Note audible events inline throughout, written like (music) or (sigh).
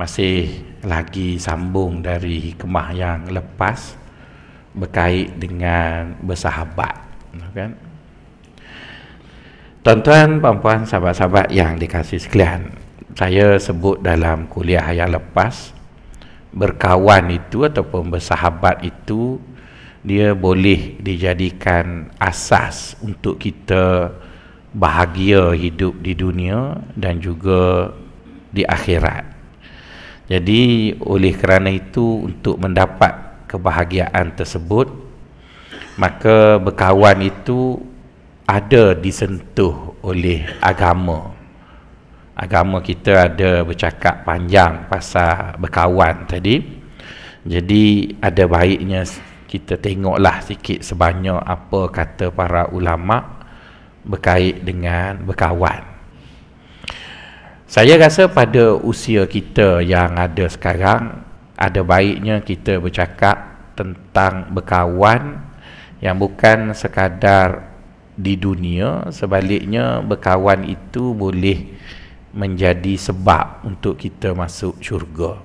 masih lagi sambung dari hikmah yang lepas berkait dengan bersahabat kan Tuan-tuan, puan-puan, sahabat-sahabat yang dikasih sekalian Saya sebut dalam kuliah yang lepas Berkawan itu ataupun bersahabat itu Dia boleh dijadikan asas untuk kita bahagia hidup di dunia dan juga di akhirat jadi oleh kerana itu untuk mendapat kebahagiaan tersebut maka berkawan itu ada disentuh oleh agama. Agama kita ada bercakap panjang pasal berkawan tadi. Jadi ada baiknya kita tengoklah sikit sebanyak apa kata para ulama berkait dengan berkawan. Saya rasa pada usia kita yang ada sekarang ada baiknya kita bercakap tentang berkawan yang bukan sekadar di dunia sebaliknya berkawan itu boleh menjadi sebab untuk kita masuk syurga.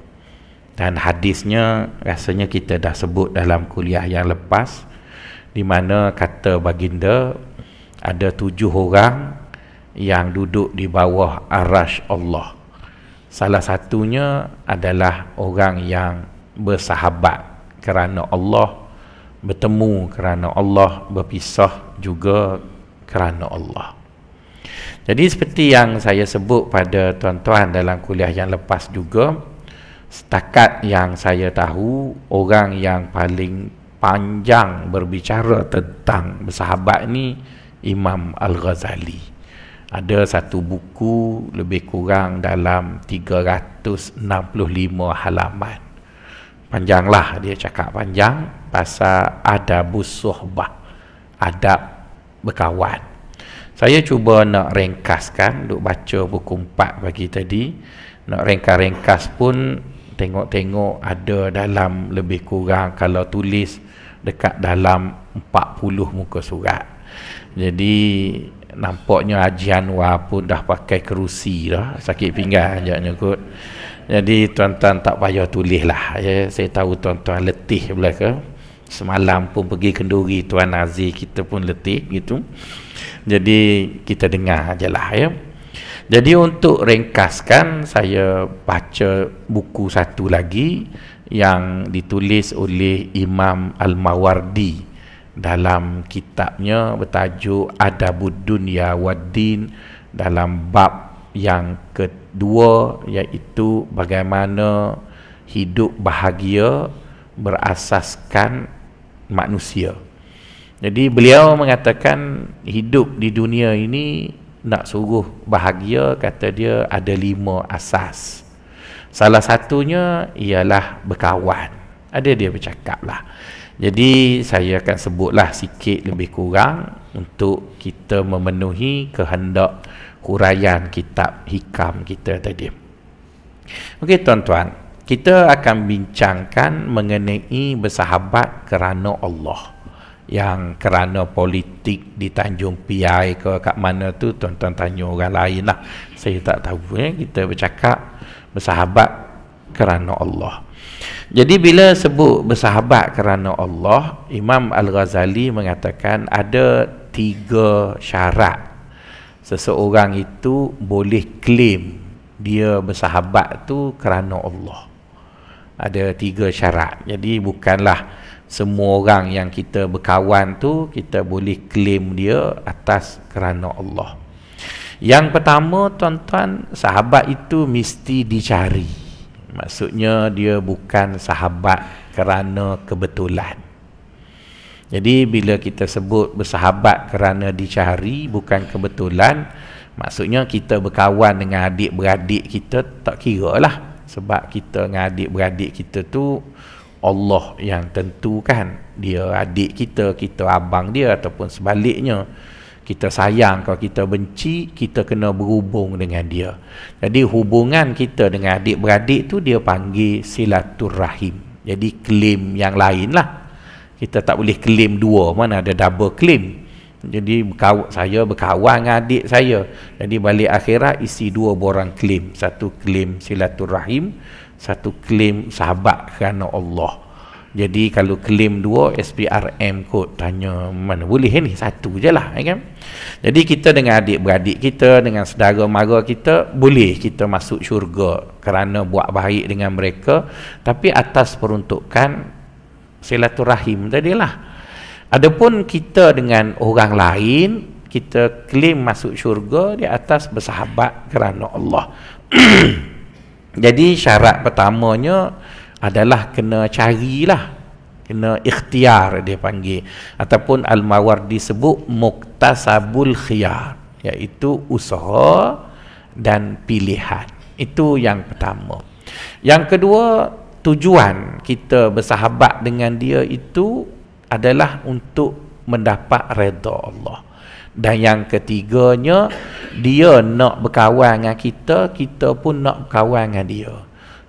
Dan hadisnya rasanya kita dah sebut dalam kuliah yang lepas di mana kata baginda ada tujuh orang yang duduk di bawah arash Allah salah satunya adalah orang yang bersahabat kerana Allah bertemu kerana Allah berpisah juga kerana Allah jadi seperti yang saya sebut pada tuan-tuan dalam kuliah yang lepas juga setakat yang saya tahu orang yang paling panjang berbicara tentang bersahabat ni Imam Al-Ghazali ada satu buku lebih kurang dalam 365 halaman panjanglah dia cakap panjang pasal adabus suhbah adab berkawan saya cuba nak ringkaskan duk baca buku 4 pagi tadi nak ringkas-ringkas pun tengok-tengok ada dalam lebih kurang kalau tulis dekat dalam 40 muka surat jadi nampaknya Haji Anwar pun dah pakai kerusi dah sakit pinggang ajaknya kot. Jadi tuan-tuan tak payah tulis lah. Ya, saya tahu tuan-tuan letih belaka. Semalam pun pergi kenduri Tuan Aziz kita pun letih gitu. Jadi kita dengar ajalah ya. Jadi untuk ringkaskan saya baca buku satu lagi yang ditulis oleh Imam Al-Mawardi dalam kitabnya bertajuk Adabud Dunya Waddin dalam bab yang kedua iaitu bagaimana hidup bahagia berasaskan manusia. Jadi beliau mengatakan hidup di dunia ini nak suruh bahagia kata dia ada lima asas. Salah satunya ialah berkawan. Ada dia bercakap lah. Jadi saya akan sebutlah sikit lebih kurang untuk kita memenuhi kehendak kurayan kitab hikam kita tadi. Okey tuan-tuan, kita akan bincangkan mengenai bersahabat kerana Allah yang kerana politik di Tanjung Piai ke kat mana tu tuan-tuan tanya orang lain lah saya tak tahu ya kita bercakap bersahabat kerana Allah jadi bila sebut bersahabat kerana Allah, Imam Al-Ghazali mengatakan ada tiga syarat seseorang itu boleh claim dia bersahabat tu kerana Allah. Ada tiga syarat. Jadi bukanlah semua orang yang kita berkawan tu kita boleh claim dia atas kerana Allah. Yang pertama tuan-tuan, sahabat itu mesti dicari. Maksudnya dia bukan sahabat kerana kebetulan. Jadi bila kita sebut bersahabat kerana dicari bukan kebetulan, maksudnya kita berkawan dengan adik-beradik kita tak kira lah. Sebab kita dengan adik-beradik kita tu Allah yang tentukan dia adik kita, kita abang dia ataupun sebaliknya kita sayang, kalau kita benci, kita kena berhubung dengan dia. Jadi hubungan kita dengan adik-beradik tu dia panggil silaturahim. Jadi klaim yang lain lah. Kita tak boleh klaim dua, mana ada double claim. Jadi berkaw- saya berkawan dengan adik saya. Jadi balik akhirat isi dua borang klaim. Satu klaim silaturahim, satu klaim sahabat kerana Allah. Jadi kalau claim dua SPRM kot tanya mana boleh ni satu je lah ya kan. Jadi kita dengan adik-beradik kita dengan saudara mara kita boleh kita masuk syurga kerana buat baik dengan mereka tapi atas peruntukan silaturahim tadi lah. Adapun kita dengan orang lain kita claim masuk syurga di atas bersahabat kerana Allah. (clears throat) Jadi syarat pertamanya adalah kena cari lah, kena ikhtiar dia panggil ataupun al-mawardi sebut muktasabul khiyar iaitu usaha dan pilihan itu yang pertama yang kedua tujuan kita bersahabat dengan dia itu adalah untuk mendapat reda Allah dan yang ketiganya dia nak berkawan dengan kita kita pun nak berkawan dengan dia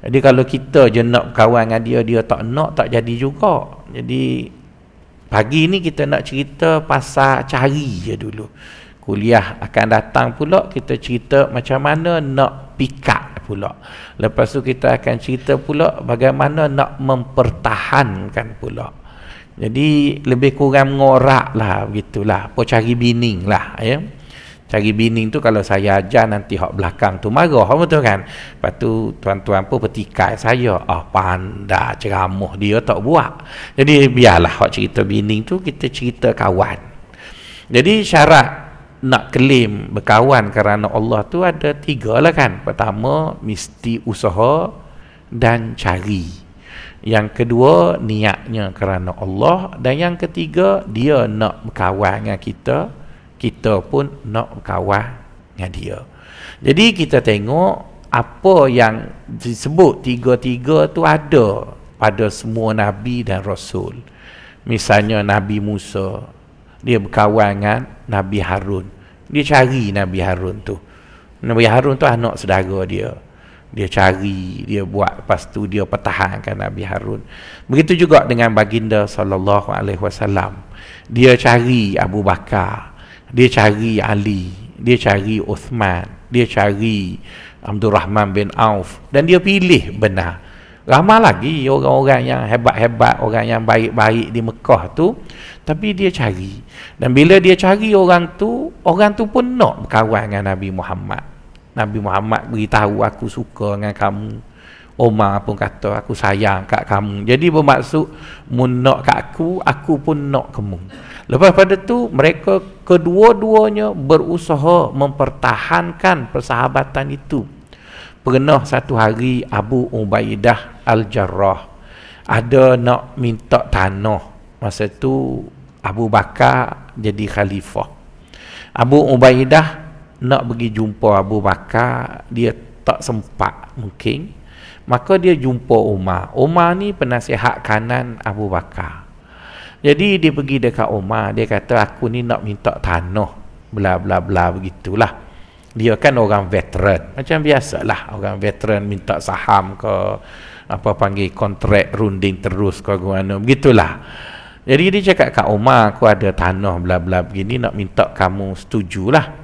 jadi kalau kita je nak kawan dengan dia, dia tak nak, tak jadi juga. Jadi pagi ni kita nak cerita pasal cari je dulu. Kuliah akan datang pula, kita cerita macam mana nak pick up pula. Lepas tu kita akan cerita pula bagaimana nak mempertahankan pula. Jadi lebih kurang ngorak lah begitulah. Apa bining lah. Ya. Yeah? cari bining tu kalau saya ajar nanti hak belakang tu marah betul kan lepas tu tuan-tuan pun petikai saya ah pandai ceramah dia tak buat jadi biarlah hak cerita bining tu kita cerita kawan jadi syarat nak klaim berkawan kerana Allah tu ada tiga lah kan pertama mesti usaha dan cari yang kedua niatnya kerana Allah dan yang ketiga dia nak berkawan dengan kita kita pun nak kawah dengan dia. Jadi kita tengok apa yang disebut tiga-tiga tu ada pada semua Nabi dan Rasul. Misalnya Nabi Musa, dia berkawan dengan Nabi Harun. Dia cari Nabi Harun tu. Nabi Harun tu anak sedara dia. Dia cari, dia buat, lepas tu dia pertahankan Nabi Harun. Begitu juga dengan baginda SAW. Dia cari Abu Bakar dia cari Ali, dia cari Uthman, dia cari Abdul Rahman bin Auf dan dia pilih benar. Ramai lagi orang-orang yang hebat-hebat, orang yang baik-baik di Mekah tu tapi dia cari. Dan bila dia cari orang tu, orang tu pun nak berkawan dengan Nabi Muhammad. Nabi Muhammad beritahu aku suka dengan kamu. Omar pun kata aku sayang kat kamu. Jadi bermaksud mun nak kat aku, aku pun nak kamu. Lepas pada tu mereka kedua-duanya berusaha mempertahankan persahabatan itu. Pernah satu hari Abu Ubaidah Al-Jarrah ada nak minta tanah. Masa tu Abu Bakar jadi khalifah. Abu Ubaidah nak pergi jumpa Abu Bakar, dia tak sempat mungkin. Maka dia jumpa Umar. Umar ni penasihat kanan Abu Bakar. Jadi dia pergi dekat Umar, dia kata aku ni nak minta tanah. Bla bla bla begitulah. Dia kan orang veteran. Macam biasalah orang veteran minta saham ke apa panggil kontrak runding terus ke guna begitulah. Jadi dia cakap kat Umar aku ada tanah bla bla begini nak minta kamu setuju lah.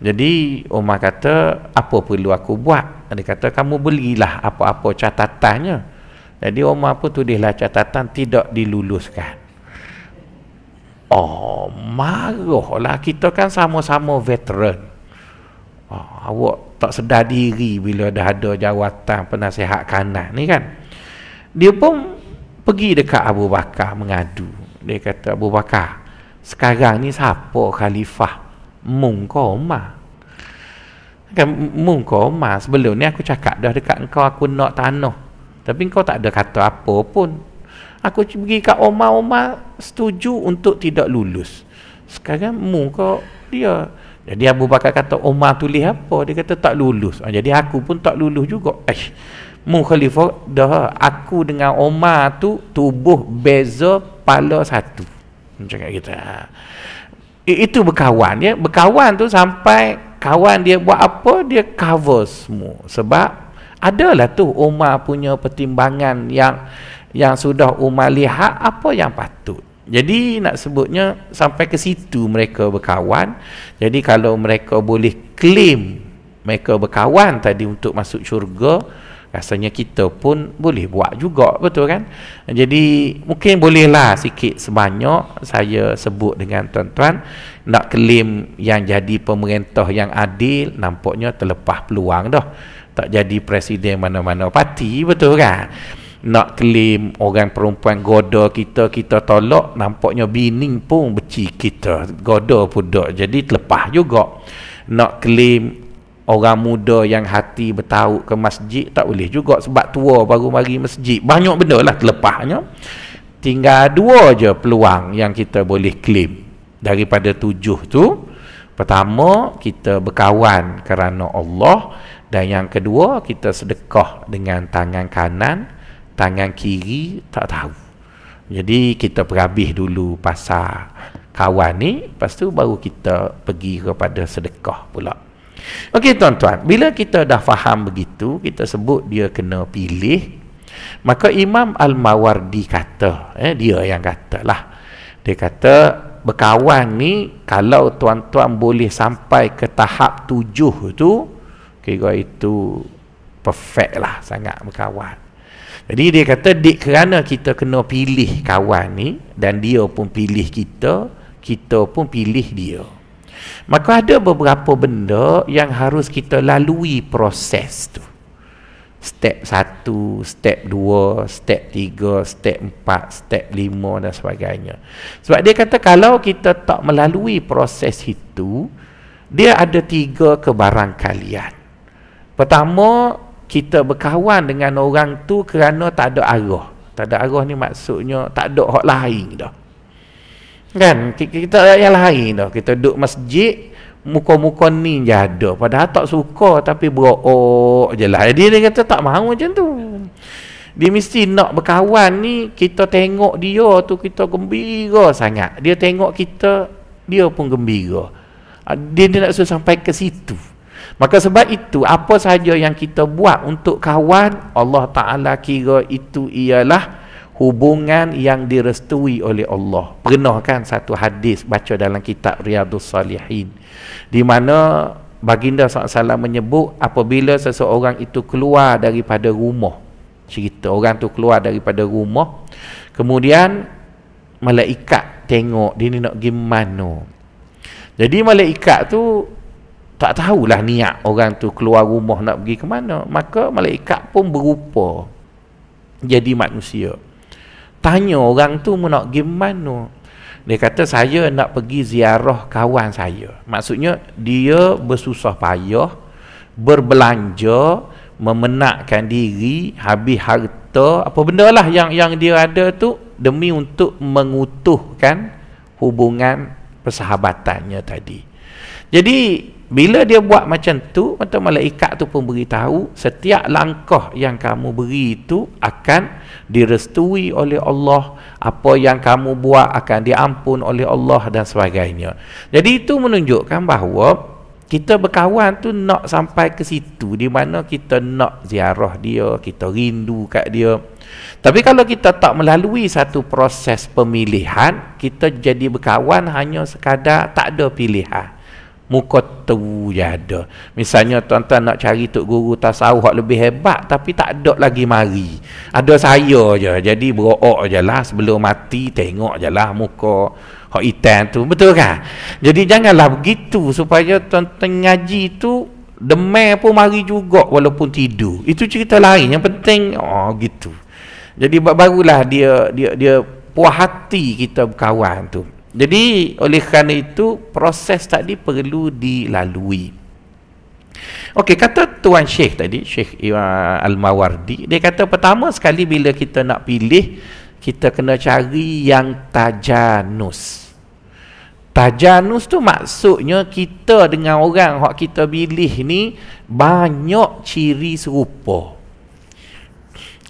Jadi Umar kata apa perlu aku buat? Dia kata kamu belilah apa-apa catatannya. Jadi Umar pun tulislah catatan tidak diluluskan. Oh, lah kita kan sama-sama veteran. Oh, awak tak sedar diri bila dah ada jawatan penasihat kanan ni kan. Dia pun pergi dekat Abu Bakar mengadu. Dia kata, Abu Bakar, sekarang ni siapa khalifah? Mungkoma. Kan, Mungkoma, sebelum ni aku cakap dah dekat kau aku nak tanah. Tapi kau tak ada kata apa pun. Aku pergi kat Oma-Oma setuju untuk tidak lulus. Sekarang mu kau dia. Jadi Abu Bakar kata Oma tulis apa? Dia kata tak lulus. Ah, jadi aku pun tak lulus juga. Eh. Mu khalifah dah aku dengan Oma tu tubuh beza pala satu. Macam kita. Ah. itu berkawan ya. Berkawan tu sampai kawan dia buat apa dia cover semua. Sebab adalah tu Umar punya pertimbangan yang yang sudah Umar lihat apa yang patut. Jadi nak sebutnya sampai ke situ mereka berkawan. Jadi kalau mereka boleh claim mereka berkawan tadi untuk masuk syurga, rasanya kita pun boleh buat juga betul kan jadi mungkin bolehlah sikit sebanyak saya sebut dengan tuan-tuan nak claim yang jadi pemerintah yang adil nampaknya terlepas peluang dah tak jadi presiden mana-mana parti betul kan nak claim orang perempuan goda kita kita tolak nampaknya bining pun beci kita goda pun dah jadi terlepas juga nak claim orang muda yang hati bertaut ke masjid tak boleh juga sebab tua baru mari masjid banyak benda lah terlepasnya tinggal dua je peluang yang kita boleh claim daripada tujuh tu pertama kita berkawan kerana Allah dan yang kedua kita sedekah dengan tangan kanan tangan kiri tak tahu jadi kita berhabis dulu pasal kawan ni lepas tu baru kita pergi kepada sedekah pula Okey tuan-tuan, bila kita dah faham begitu, kita sebut dia kena pilih. Maka Imam Al-Mawardi kata, eh dia yang kata lah. Dia kata berkawan ni kalau tuan-tuan boleh sampai ke tahap tujuh tu, kira itu perfect lah sangat berkawan. Jadi dia kata dik kerana kita kena pilih kawan ni dan dia pun pilih kita, kita pun pilih dia. Maka ada beberapa benda yang harus kita lalui proses tu. Step 1, step 2, step 3, step 4, step 5 dan sebagainya. Sebab dia kata kalau kita tak melalui proses itu, dia ada tiga kebarangkalian. Pertama, kita berkawan dengan orang tu kerana tak ada arah. Tak ada arah ni maksudnya tak ada hak lain dah. Kan kita yang lain dah. Kita duduk masjid muka-muka ni jadi padahal tak suka tapi berok je lah dia, dia kata tak mahu macam tu dia mesti nak berkawan ni kita tengok dia tu kita gembira sangat dia tengok kita dia pun gembira ah, dia, dia nak suruh sampai ke situ Maka sebab itu apa sahaja yang kita buat untuk kawan Allah Ta'ala kira itu ialah hubungan yang direstui oleh Allah Pernah kan satu hadis baca dalam kitab Riyadus Salihin Di mana Baginda SAW menyebut apabila seseorang itu keluar daripada rumah Cerita orang tu keluar daripada rumah Kemudian malaikat tengok dia ni nak pergi mana jadi malaikat tu tak tahulah niat orang tu keluar rumah nak pergi ke mana maka malaikat pun berupa jadi manusia tanya orang tu mau nak pergi mana dia kata saya nak pergi ziarah kawan saya maksudnya dia bersusah payah berbelanja memenatkan diri habis harta apa benda lah yang, yang dia ada tu demi untuk mengutuhkan hubungan persahabatannya tadi jadi bila dia buat macam tu, maka malaikat tu pun beritahu setiap langkah yang kamu beri itu akan direstui oleh Allah, apa yang kamu buat akan diampun oleh Allah dan sebagainya. Jadi itu menunjukkan bahawa kita berkawan tu nak sampai ke situ di mana kita nak ziarah dia, kita rindu kat dia. Tapi kalau kita tak melalui satu proses pemilihan, kita jadi berkawan hanya sekadar tak ada pilihan. Muka tu je ada Misalnya tuan-tuan nak cari Tok Guru Tasawuf yang lebih hebat Tapi tak ada lagi mari Ada saya je Jadi berok je lah Sebelum mati tengok je lah muka Hak hitam tu Betul kan? Jadi janganlah begitu Supaya tuan-tuan ngaji tu Demen pun mari juga Walaupun tidur Itu cerita lain Yang penting Oh gitu Jadi barulah dia Dia dia puas hati kita berkawan tu jadi oleh kerana itu proses tadi perlu dilalui. Okey, kata Tuan Sheikh tadi, Sheikh Al-Mawardi, dia kata pertama sekali bila kita nak pilih, kita kena cari yang tajanus. Tajanus tu maksudnya kita dengan orang yang kita pilih ni banyak ciri serupa.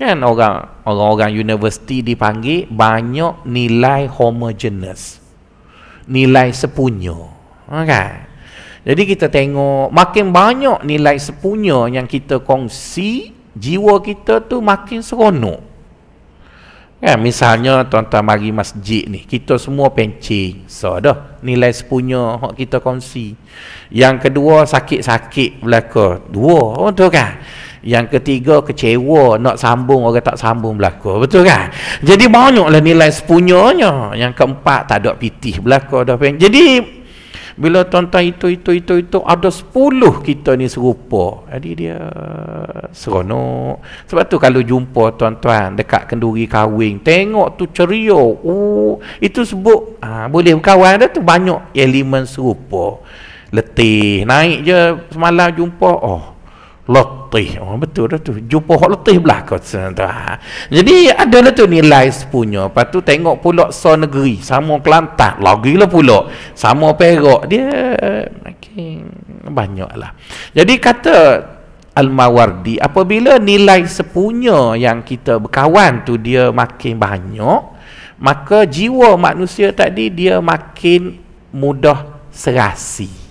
Kan orang orang-orang universiti dipanggil banyak nilai homogenous nilai sepunya. Ha, okay. Jadi kita tengok makin banyak nilai sepunya yang kita kongsi, jiwa kita tu makin seronok. Kan? Misalnya tuan-tuan mari masjid ni, kita semua pencing. So dah nilai sepunya kita kongsi. Yang kedua sakit-sakit belaka. Dua, oh, tu kan. Yang ketiga kecewa nak sambung orang tak sambung berlaku. Betul kan? Jadi banyaklah nilai sepunyanya. Yang keempat tak ada pitih berlaku dah Jadi bila tuan-tuan itu itu itu itu ada sepuluh kita ni serupa. Jadi dia seronok. Sebab tu kalau jumpa tuan-tuan dekat kenduri kahwin, tengok tu ceria. Oh, itu sebut ha, boleh berkawan dah tu banyak elemen serupa. Letih, naik je semalam jumpa. Oh, letih oh, betul lah tu jumpa hak letih belah kau tu jadi ada lah tu nilai sepunya lepas tu tengok pulak so negeri sama Kelantan lagi lah pulak sama Perak dia makin banyak lah jadi kata Al-Mawardi apabila nilai sepunya yang kita berkawan tu dia makin banyak maka jiwa manusia tadi dia makin mudah serasi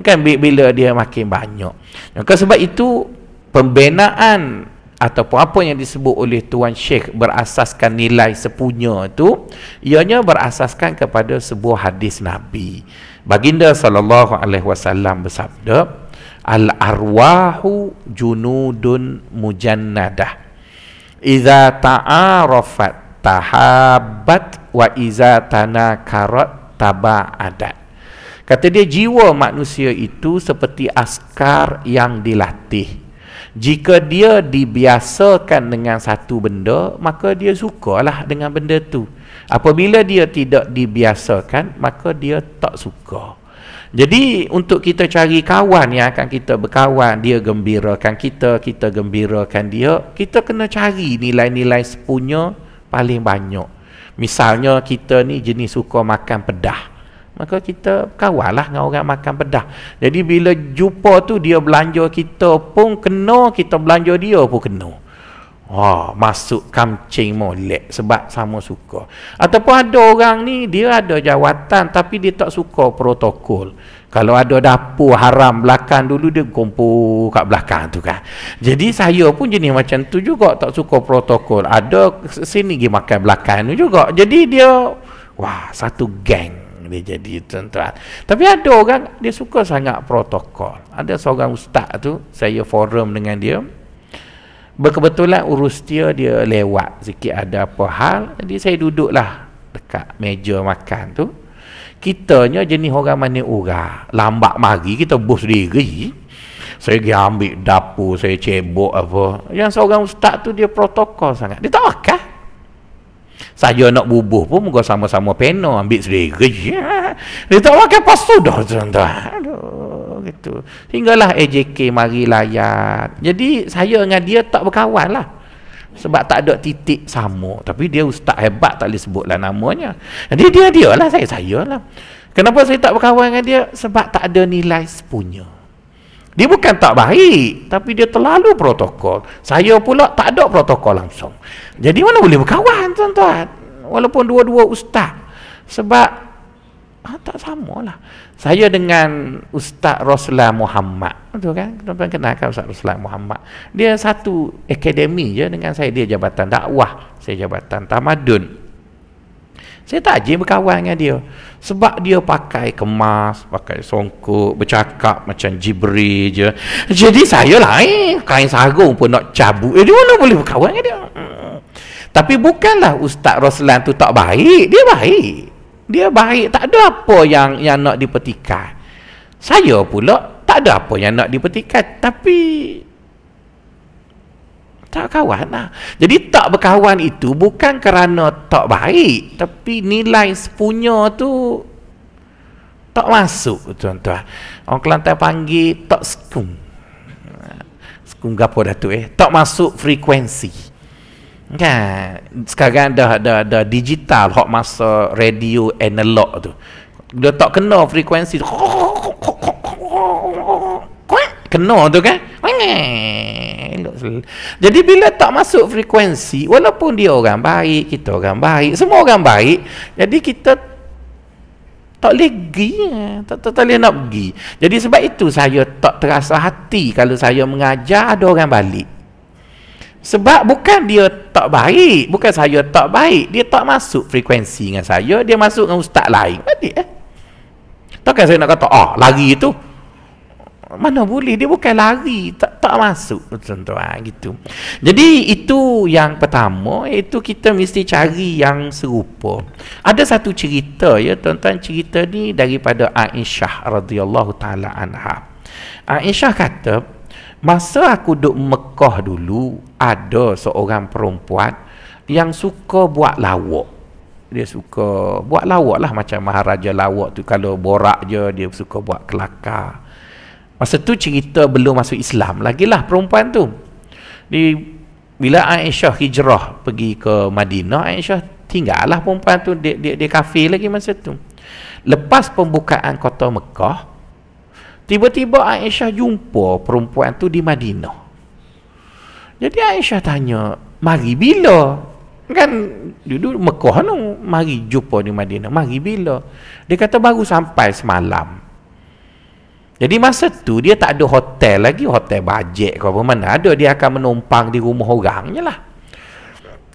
kan bila dia makin banyak maka sebab itu pembinaan ataupun apa yang disebut oleh Tuan Sheikh berasaskan nilai sepunya itu ianya berasaskan kepada sebuah hadis Nabi Baginda sallallahu alaihi wasallam bersabda al arwahu junudun mujannadah iza ta'arafat tahabat wa iza tanakarat taba'adat Kata dia jiwa manusia itu seperti askar yang dilatih. Jika dia dibiasakan dengan satu benda, maka dia sukalah dengan benda tu. Apabila dia tidak dibiasakan, maka dia tak suka. Jadi untuk kita cari kawan yang akan kita berkawan, dia gembirakan kita, kita gembirakan dia, kita kena cari nilai-nilai sepunya paling banyak. Misalnya kita ni jenis suka makan pedah maka kita kawal lah dengan orang makan pedah jadi bila jumpa tu dia belanja kita pun kena kita belanja dia pun kena Wah, oh, masuk kamcing molek sebab sama suka. Ataupun ada orang ni, dia ada jawatan tapi dia tak suka protokol. Kalau ada dapur haram belakang dulu, dia kumpul kat belakang tu kan. Jadi saya pun jenis macam tu juga, tak suka protokol. Ada sini pergi makan belakang tu juga. Jadi dia, wah, satu geng dia jadi tentera. Tapi ada orang dia suka sangat protokol. Ada seorang ustaz tu saya forum dengan dia. Berkebetulan urus dia dia lewat sikit ada apa hal. Jadi saya duduklah dekat meja makan tu. Kitanya jenis orang mana urang. Lambat mari kita bos sendiri. Saya pergi ambil dapur, saya cebok apa. Yang seorang ustaz tu dia protokol sangat. Dia tak makan saya nak bubuh pun muka sama-sama pena ambil selera ya. (laughs) dia tak pakai pasu dah tuan-tuan aduh gitu hinggalah AJK mari layak jadi saya dengan dia tak berkawan lah sebab tak ada titik sama tapi dia ustaz hebat tak boleh sebutlah namanya jadi dia dia lah saya saya lah kenapa saya tak berkawan dengan dia sebab tak ada nilai sepunya dia bukan tak baik, tapi dia terlalu protokol. Saya pula tak ada protokol langsung. Jadi mana boleh berkawan tuan-tuan? Walaupun dua-dua ustaz. Sebab ah, tak lah. Saya dengan Ustaz Roslah Muhammad. Tu kan, tuan-tuan kenal kan Ustaz Roslah Muhammad? Dia satu akademi je dengan saya dia jabatan dakwah, saya jabatan tamadun. Saya tak ajin berkawan dengan dia sebab dia pakai kemas, pakai songkok, bercakap macam jibri je. Jadi saya lah, eh, kain sarung pun nak cabut. Eh, dia mana boleh berkawan dengan dia? Hmm. Tapi bukanlah Ustaz Roslan tu tak baik. Dia baik. Dia baik. Tak ada apa yang yang nak dipetikan. Saya pula tak ada apa yang nak dipetikan. Tapi tak kawan lah. Jadi tak berkawan itu bukan kerana tak baik. Tapi nilai sepunya tu tak masuk tuan-tuan. Orang Kelantan panggil tak sekung. Sekung gapo dah tu eh. Tak masuk frekuensi. Kan? Sekarang dah, ada dah digital. Hak masa radio analog tu. Dia tak kena frekuensi. Kena tu kan? Eh, jadi bila tak masuk frekuensi, walaupun dia orang baik, kita orang baik, semua orang baik, jadi kita tak boleh pergi eh. tak, tak boleh nak pergi jadi sebab itu saya tak terasa hati kalau saya mengajar ada orang balik sebab bukan dia tak baik bukan saya tak baik dia tak masuk frekuensi dengan saya dia masuk dengan ustaz lain balik eh Takkan saya nak kata, ah, lari itu. Mana boleh dia bukan lari tak tak masuk tuan-tuan gitu. Jadi itu yang pertama itu kita mesti cari yang serupa. Ada satu cerita ya tentang cerita ni daripada Aisyah radhiyallahu taala anha. Aisyah kata masa aku duduk Mekah dulu ada seorang perempuan yang suka buat lawak dia suka buat lawak lah macam Maharaja lawak tu kalau borak je dia suka buat kelakar Masa tu cerita belum masuk Islam lagi lah perempuan tu Di, Bila Aisyah hijrah Pergi ke Madinah Aisyah tinggallah perempuan tu Dia, dia, dia kafir lagi masa tu Lepas pembukaan kota Mekah Tiba-tiba Aisyah jumpa perempuan tu di Madinah Jadi Aisyah tanya Mari bila? Kan duduk Mekah tu Mari jumpa di Madinah Mari bila? Dia kata baru sampai semalam jadi masa tu dia tak ada hotel lagi, hotel bajet ke apa mana ada, dia akan menumpang di rumah orang je lah.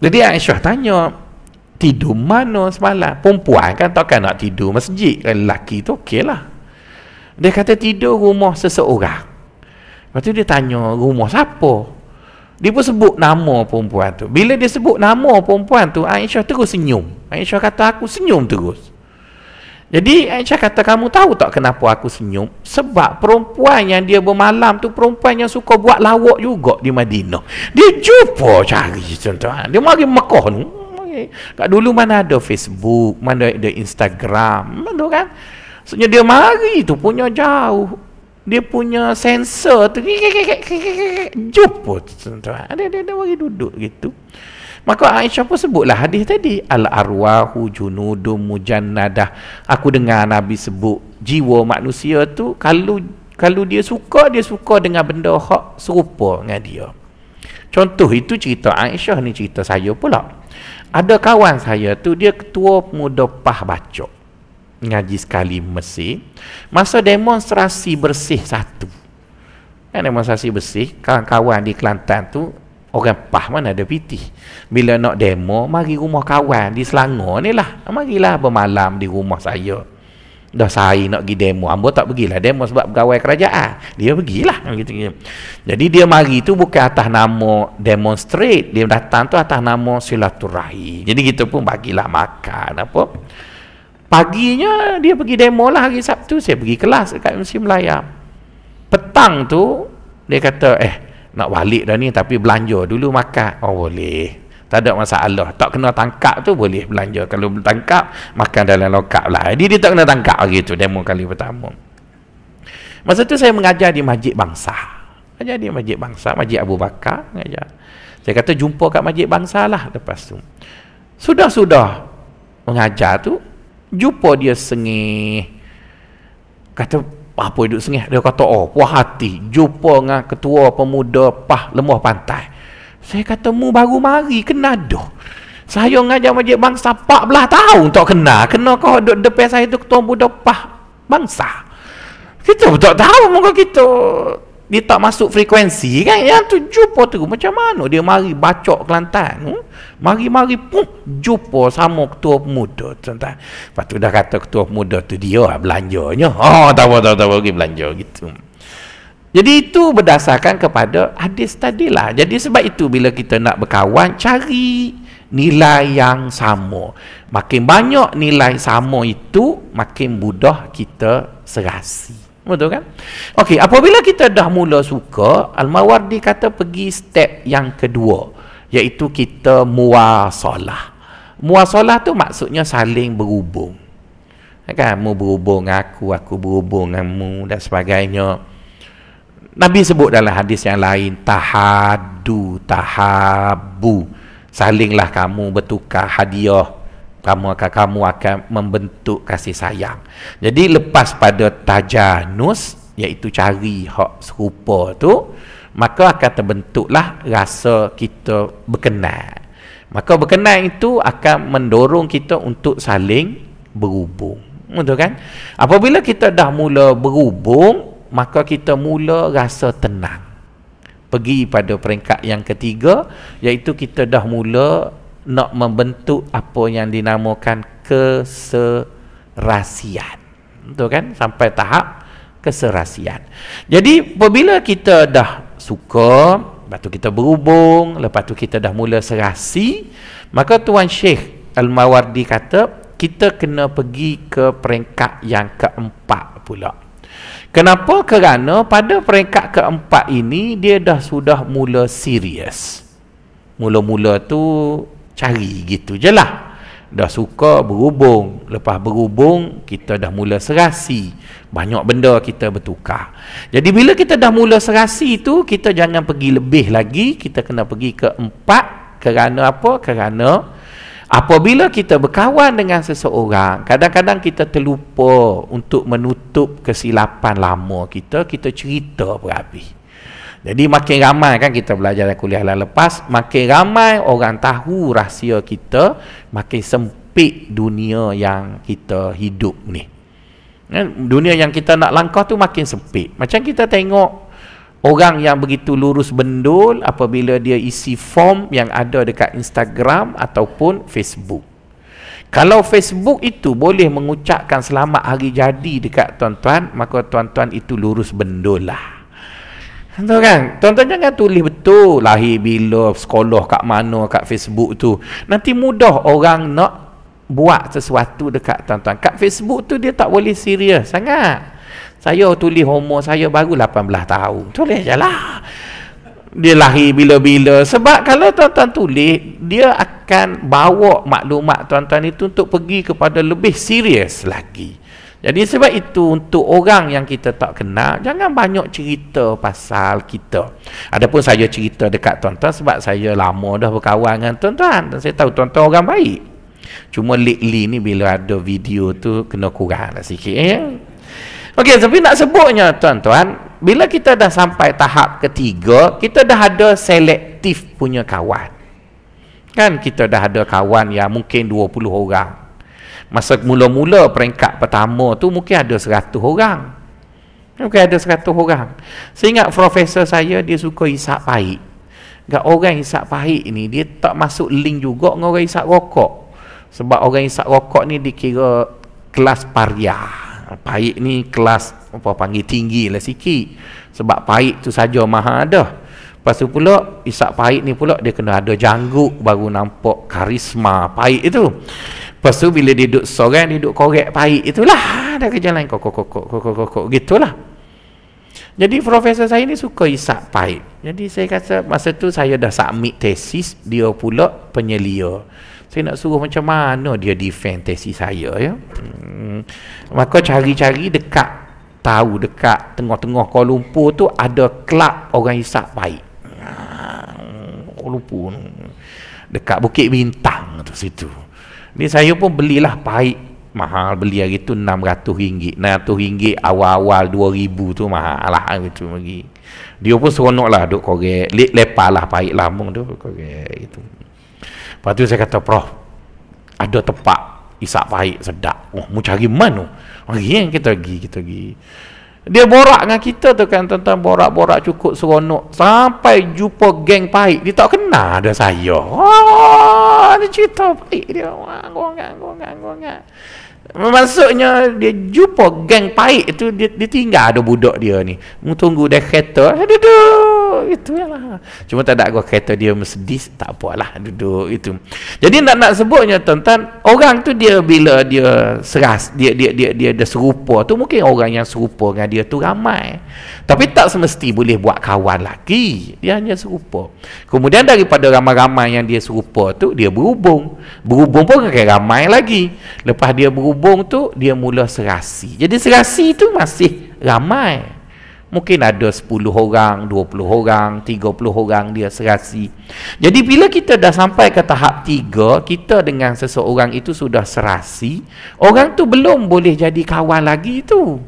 Jadi Aisyah tanya, tidur mana semalam? Perempuan kan takkan nak tidur masjid, lelaki tu okey lah. Dia kata tidur rumah seseorang. Lepas tu dia tanya, rumah siapa? Dia pun sebut nama perempuan tu. Bila dia sebut nama perempuan tu, Aisyah terus senyum. Aisyah kata, aku senyum terus. Jadi Aisyah kata kamu tahu tak kenapa aku senyum? Sebab perempuan yang dia bermalam tu perempuan yang suka buat lawak juga di Madinah. Dia jumpa cari contoh. Dia mari Mekah ni. Kat dulu mana ada Facebook, mana ada Instagram, mana kan? Sebenarnya dia mari tu punya jauh. Dia punya sensor tu. Jumpa tuan-tuan. Dia, dia, dia mari duduk gitu. Maka Aisyah pun sebutlah hadis tadi Al-arwahu junudum mujannadah Aku dengar Nabi sebut Jiwa manusia tu Kalau kalau dia suka Dia suka dengan benda hak serupa dengan dia Contoh itu cerita Aisyah ni cerita saya pula Ada kawan saya tu Dia ketua muda pah bacok Ngaji sekali mesin Masa demonstrasi bersih satu Kan demonstrasi bersih Kawan-kawan di Kelantan tu Orang PAH mana ada PT. Bila nak demo, mari rumah kawan di Selangor ni lah. Marilah bermalam di rumah saya. Dah saya nak pergi demo. Ambo tak pergilah demo sebab pegawai kerajaan. Dia pergilah. Gitu Jadi dia mari tu bukan atas nama demonstrate. Dia datang tu atas nama silaturahim. Jadi kita pun bagilah makan apa. Paginya dia pergi demo lah hari Sabtu. Saya pergi kelas dekat MC Melayam. Petang tu dia kata eh nak balik dah ni tapi belanja dulu makan oh boleh tak ada masalah tak kena tangkap tu boleh belanja kalau belum tangkap makan dalam lokap lah jadi dia tak kena tangkap ah, gitu demo kali pertama masa tu saya mengajar di masjid bangsa mengajar di masjid bangsa masjid Abu Bakar mengajar saya kata jumpa kat masjid bangsa lah lepas tu sudah-sudah mengajar tu jumpa dia sengih kata Pah pun duduk sengih. Dia kata, oh puas hati. Jumpa dengan ketua pemuda Pah Lemah Pantai. Saya kata, mu baru mari. Kena doh. Saya ngajak majlis bangsa 14 tahun tak kenal. Kena kau duduk depan saya itu ketua pemuda Pah Bangsa. Kita pun tak tahu muka kita dia tak masuk frekuensi kan yang tu jumpa tu macam mana dia mari bacok Kelantan hmm? mari-mari pun jumpa sama ketua pemuda tuan-tuan lepas tu dah kata ketua pemuda tu dia lah belanjanya oh tak apa tak apa pergi belanja gitu jadi itu berdasarkan kepada hadis tadi lah jadi sebab itu bila kita nak berkawan cari nilai yang sama makin banyak nilai sama itu makin mudah kita serasi Betul kan? Okey, apabila kita dah mula suka, Al-Mawardi kata pergi step yang kedua, iaitu kita muasalah. Muasalah tu maksudnya saling berhubung. Ya kan, mu berhubung dengan aku, aku berhubung dengan mu dan sebagainya. Nabi sebut dalam hadis yang lain, tahadu, tahabu. Salinglah kamu bertukar hadiah kamu akan kamu akan membentuk kasih sayang. Jadi lepas pada tajanus iaitu cari hak serupa tu maka akan terbentuklah rasa kita berkenal. Maka berkenal itu akan mendorong kita untuk saling berhubung. Betul kan? Apabila kita dah mula berhubung, maka kita mula rasa tenang. Pergi pada peringkat yang ketiga, iaitu kita dah mula nak membentuk apa yang dinamakan keserasian. tu kan? Sampai tahap keserasian. Jadi, apabila kita dah suka, lepas tu kita berhubung, lepas tu kita dah mula serasi, maka Tuan Syekh Al-Mawardi kata, kita kena pergi ke peringkat yang keempat pula. Kenapa? Kerana pada peringkat keempat ini, dia dah sudah mula serius. Mula-mula tu cari gitu je lah dah suka berhubung lepas berhubung kita dah mula serasi banyak benda kita bertukar jadi bila kita dah mula serasi tu kita jangan pergi lebih lagi kita kena pergi ke empat kerana apa? kerana apabila kita berkawan dengan seseorang kadang-kadang kita terlupa untuk menutup kesilapan lama kita kita cerita berhabis jadi makin ramai kan kita belajar dalam kuliah lah lepas, makin ramai orang tahu rahsia kita, makin sempit dunia yang kita hidup ni. Kan? Dunia yang kita nak langkah tu makin sempit. Macam kita tengok orang yang begitu lurus bendul apabila dia isi form yang ada dekat Instagram ataupun Facebook. Kalau Facebook itu boleh mengucapkan selamat hari jadi dekat tuan-tuan, maka tuan-tuan itu lurus bendul lah. Tentu kan? tuan jangan tulis betul lahir bila, sekolah kat mana, kat Facebook tu. Nanti mudah orang nak buat sesuatu dekat tuan-tuan. Kat Facebook tu dia tak boleh serius sangat. Saya tulis homo saya baru 18 tahun. Tulis je lah. Dia lahir bila-bila. Sebab kalau tuan-tuan tulis, dia akan bawa maklumat tuan-tuan itu untuk pergi kepada lebih serius lagi. Jadi sebab itu untuk orang yang kita tak kenal jangan banyak cerita pasal kita. Adapun saya cerita dekat tuan-tuan sebab saya lama dah berkawan dengan tuan-tuan dan saya tahu tuan-tuan orang baik. Cuma lately ni bila ada video tu kena lah sikit ya. Okey, tapi nak sebutnya tuan-tuan, bila kita dah sampai tahap ketiga, kita dah ada selektif punya kawan. Kan kita dah ada kawan yang mungkin 20 orang masa mula-mula peringkat pertama tu mungkin ada 100 orang mungkin ada 100 orang saya ingat profesor saya dia suka isap pahit Gak orang isap pahit ni dia tak masuk link juga dengan orang isap rokok sebab orang isap rokok ni dikira kelas paria pahit ni kelas apa panggil tinggi lah sikit sebab pahit tu saja maha ada lepas tu pula isap pahit ni pula dia kena ada janggut baru nampak karisma pahit itu Lepas tu bila dia duduk seorang dia duduk korek pahit itulah ada kerja lain kok kok kok kok kok kok gitulah. Jadi profesor saya ni suka isap pahit. Jadi saya kata masa tu saya dah submit tesis, dia pula penyelia. Saya nak suruh macam mana dia defend tesis saya ya. Hmm. Maka cari-cari dekat tahu dekat tengah-tengah Kuala Lumpur tu ada kelab orang isap pahit. Ah, Kuala Lumpur dekat Bukit Bintang tu situ. Ni saya pun belilah pahit mahal beli hari tu RM600 RM600 awal-awal RM2000 tu mahal lah gitu ha, lagi dia pun seronok lah duk korek Le lepah lah pahit lamung tu korek gitu lepas tu saya kata prof ada tempat isap pahit sedap oh mu cari mana mari oh, kan kita pergi kita pergi dia borak dengan kita tu kan tentang borak-borak cukup seronok sampai jumpa geng pahit dia tak kenal ada saya oh, dia cerita baik dia. Wah, gonggang, gonggang, gonggang. Maksudnya dia jumpa geng pahit tu dia, dia tinggal ada budak dia ni. Mu tunggu dia kereta. Duduk. Oh, itu lah cuma tak ada gua kata dia Mercedes tak lah duduk itu jadi nak nak sebutnya tuan-tuan orang tu dia bila dia seras dia dia dia dia, ada serupa tu mungkin orang yang serupa dengan dia tu ramai tapi tak semesti boleh buat kawan lagi dia hanya serupa kemudian daripada ramai-ramai yang dia serupa tu dia berhubung berhubung pun kayak ramai lagi lepas dia berhubung tu dia mula serasi jadi serasi tu masih ramai Mungkin ada 10 orang, 20 orang, 30 orang dia serasi. Jadi bila kita dah sampai ke tahap 3, kita dengan seseorang itu sudah serasi, orang tu belum boleh jadi kawan lagi tu.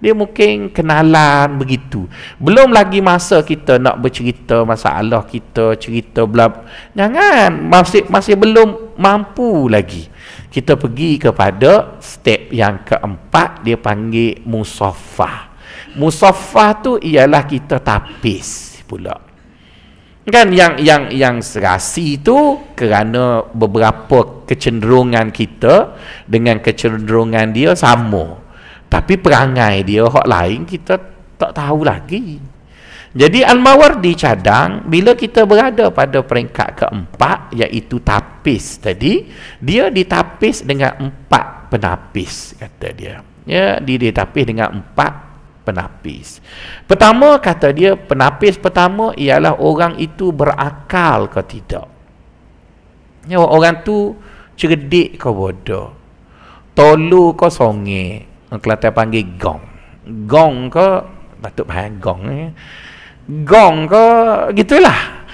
Dia mungkin kenalan begitu. Belum lagi masa kita nak bercerita masalah kita, cerita bla. Jangan, masih masih belum mampu lagi. Kita pergi kepada step yang keempat dia panggil musaffah. Musafah tu ialah kita tapis pula kan yang yang yang serasi tu kerana beberapa kecenderungan kita dengan kecenderungan dia sama tapi perangai dia hak lain kita tak tahu lagi jadi Al-Mawardi cadang bila kita berada pada peringkat keempat iaitu tapis tadi dia ditapis dengan empat penapis kata dia ya dia ditapis dengan empat penapis. Pertama kata dia penapis pertama ialah orang itu berakal ke tidak. Ya, orang tu cerdik ke bodoh. Tolu ke songe. dia panggil gong. Gong ke patut bahan gong eh. Gong ke gitulah.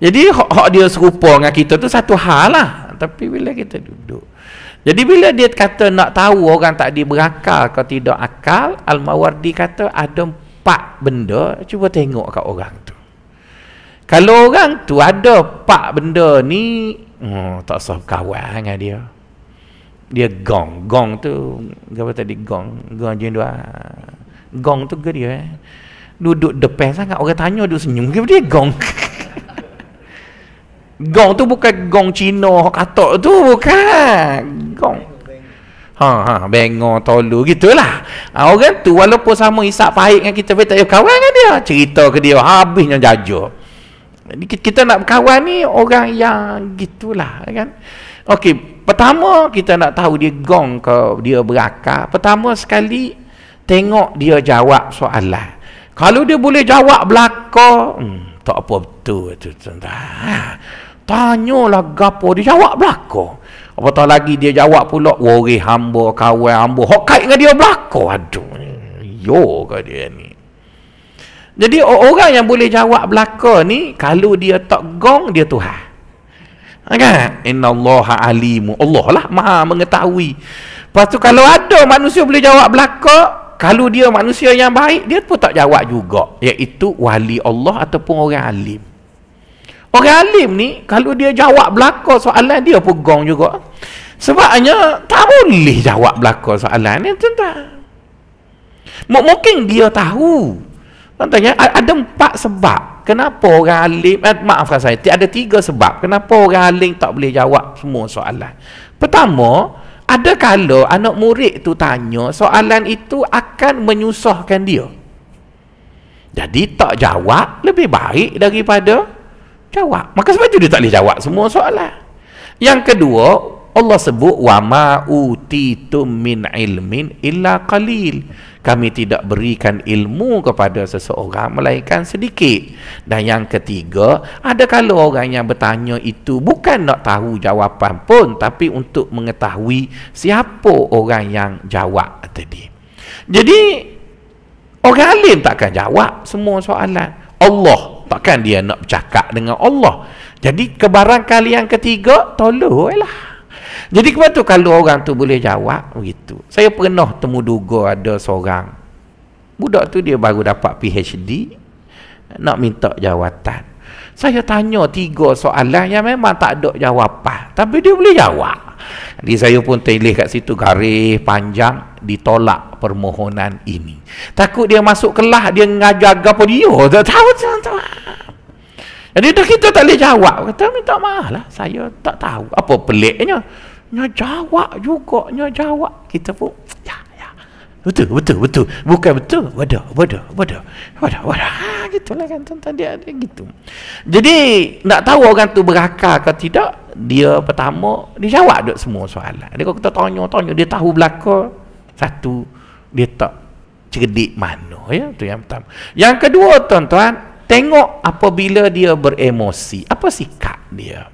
Jadi hak dia serupa dengan kita tu satu hal lah. Tapi bila kita duduk jadi bila dia kata nak tahu orang tak diberakal kalau tidak akal, Al-Mawardi kata ada empat benda, cuba tengok kat orang tu. Kalau orang tu ada empat benda ni, oh, tak sah kawan dengan dia. Dia gong, gong tu, apa tadi gong, gong jenis dua. Gong tu ke dia eh? Duduk depan sangat, orang tanya duduk senyum dia gong. (laughs) Gong tu bukan gong Cina katok tu bukan. Gong. Ha ha bengo tolu gitulah. Ha, orang tu walaupun sama hisap pahit dengan kita tapi tak ada kawan dengan dia. Cerita ke dia habisnya jajuk. Jadi kita nak berkawan ni orang yang gitulah kan. Okey, pertama kita nak tahu dia gong ke dia berakar. Pertama sekali tengok dia jawab soalan. Kalau dia boleh jawab belaka, hmm, tak apa betul tu tuan-tuan. Ha. Tanyalah gapo dia jawab belako. Apa Apatah lagi dia jawab pula wori hamba kawan hamba. Hok kait dengan dia belako. Aduh. Yo ke dia ni. Jadi orang yang boleh jawab belako ni kalau dia tak gong dia Tuhan. Ha, kan? Inna Allah alimu. Allah lah maha mengetahui. Lepas tu kalau ada manusia boleh jawab belako, kalau dia manusia yang baik dia pun tak jawab juga. Iaitu wali Allah ataupun orang alim. Orang alim ni kalau dia jawab belaka soalan dia pun gong juga. Sebabnya tak boleh jawab belaka soalan ni tuan-tuan. Mungkin dia tahu. Contohnya ada empat sebab kenapa orang alim eh, maaf saya ada tiga sebab kenapa orang alim tak boleh jawab semua soalan. Pertama, ada kala anak murid tu tanya soalan itu akan menyusahkan dia. Jadi tak jawab lebih baik daripada jawab. Maka sebab itu dia tak boleh jawab semua soalan. Yang kedua, Allah sebut wa ma utitum min ilmin illa qalil. Kami tidak berikan ilmu kepada seseorang melainkan sedikit. Dan yang ketiga, ada kalau orang yang bertanya itu bukan nak tahu jawapan pun tapi untuk mengetahui siapa orang yang jawab tadi. Jadi orang alim takkan jawab semua soalan. Allah takkan dia nak bercakap dengan Allah jadi kebarangkali yang ketiga lah. jadi kenapa tu kalau orang tu boleh jawab begitu saya pernah temu duga ada seorang budak tu dia baru dapat PhD nak minta jawatan saya tanya tiga soalan yang memang tak ada jawapan tapi dia boleh jawab jadi saya pun terilih kat situ garis panjang ditolak permohonan ini. Takut dia masuk kelah dia ngajar apa dia tak tahu tak tahu. Jadi dah kita tak boleh jawab. Kata minta maaf lah. Saya tak tahu. Apa peliknya? Nya jawab juga. Nya jawab. Kita pun. Ya, ya. Betul, betul, betul. Bukan betul. Bodoh, bodoh, bodoh. Bodoh, bodoh. Ha, gitulah kan. Tentang dia, dia gitu. Jadi nak tahu orang tu berakar ke tidak dia pertama dia jawab duk semua soalan dia kata tanya-tanya dia tahu belaka satu dia tak cerdik mana ya tu yang pertama yang kedua tuan-tuan tengok apabila dia beremosi apa sikap dia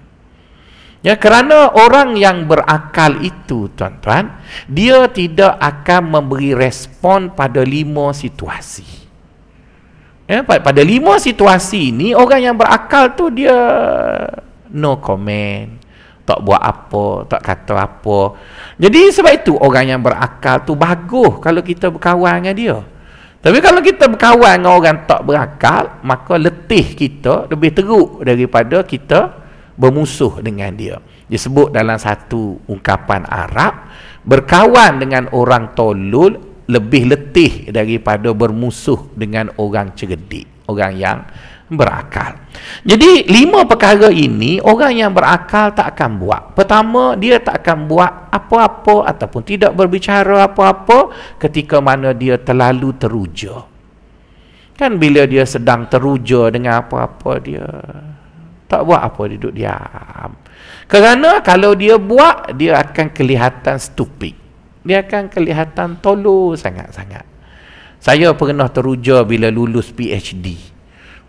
ya kerana orang yang berakal itu tuan-tuan dia tidak akan memberi respon pada lima situasi ya pada lima situasi ini orang yang berakal tu dia no comment tak buat apa, tak kata apa. Jadi sebab itu orang yang berakal tu bagus kalau kita berkawan dengan dia. Tapi kalau kita berkawan dengan orang tak berakal, maka letih kita lebih teruk daripada kita bermusuh dengan dia. Disebut dalam satu ungkapan Arab, berkawan dengan orang tolol lebih letih daripada bermusuh dengan orang cerdik, orang yang berakal. Jadi lima perkara ini orang yang berakal tak akan buat. Pertama, dia tak akan buat apa-apa ataupun tidak berbicara apa-apa ketika mana dia terlalu teruja. Kan bila dia sedang teruja dengan apa-apa dia tak buat apa duduk diam. Kerana kalau dia buat dia akan kelihatan stupid. Dia akan kelihatan tolol sangat-sangat. Saya pernah teruja bila lulus PhD.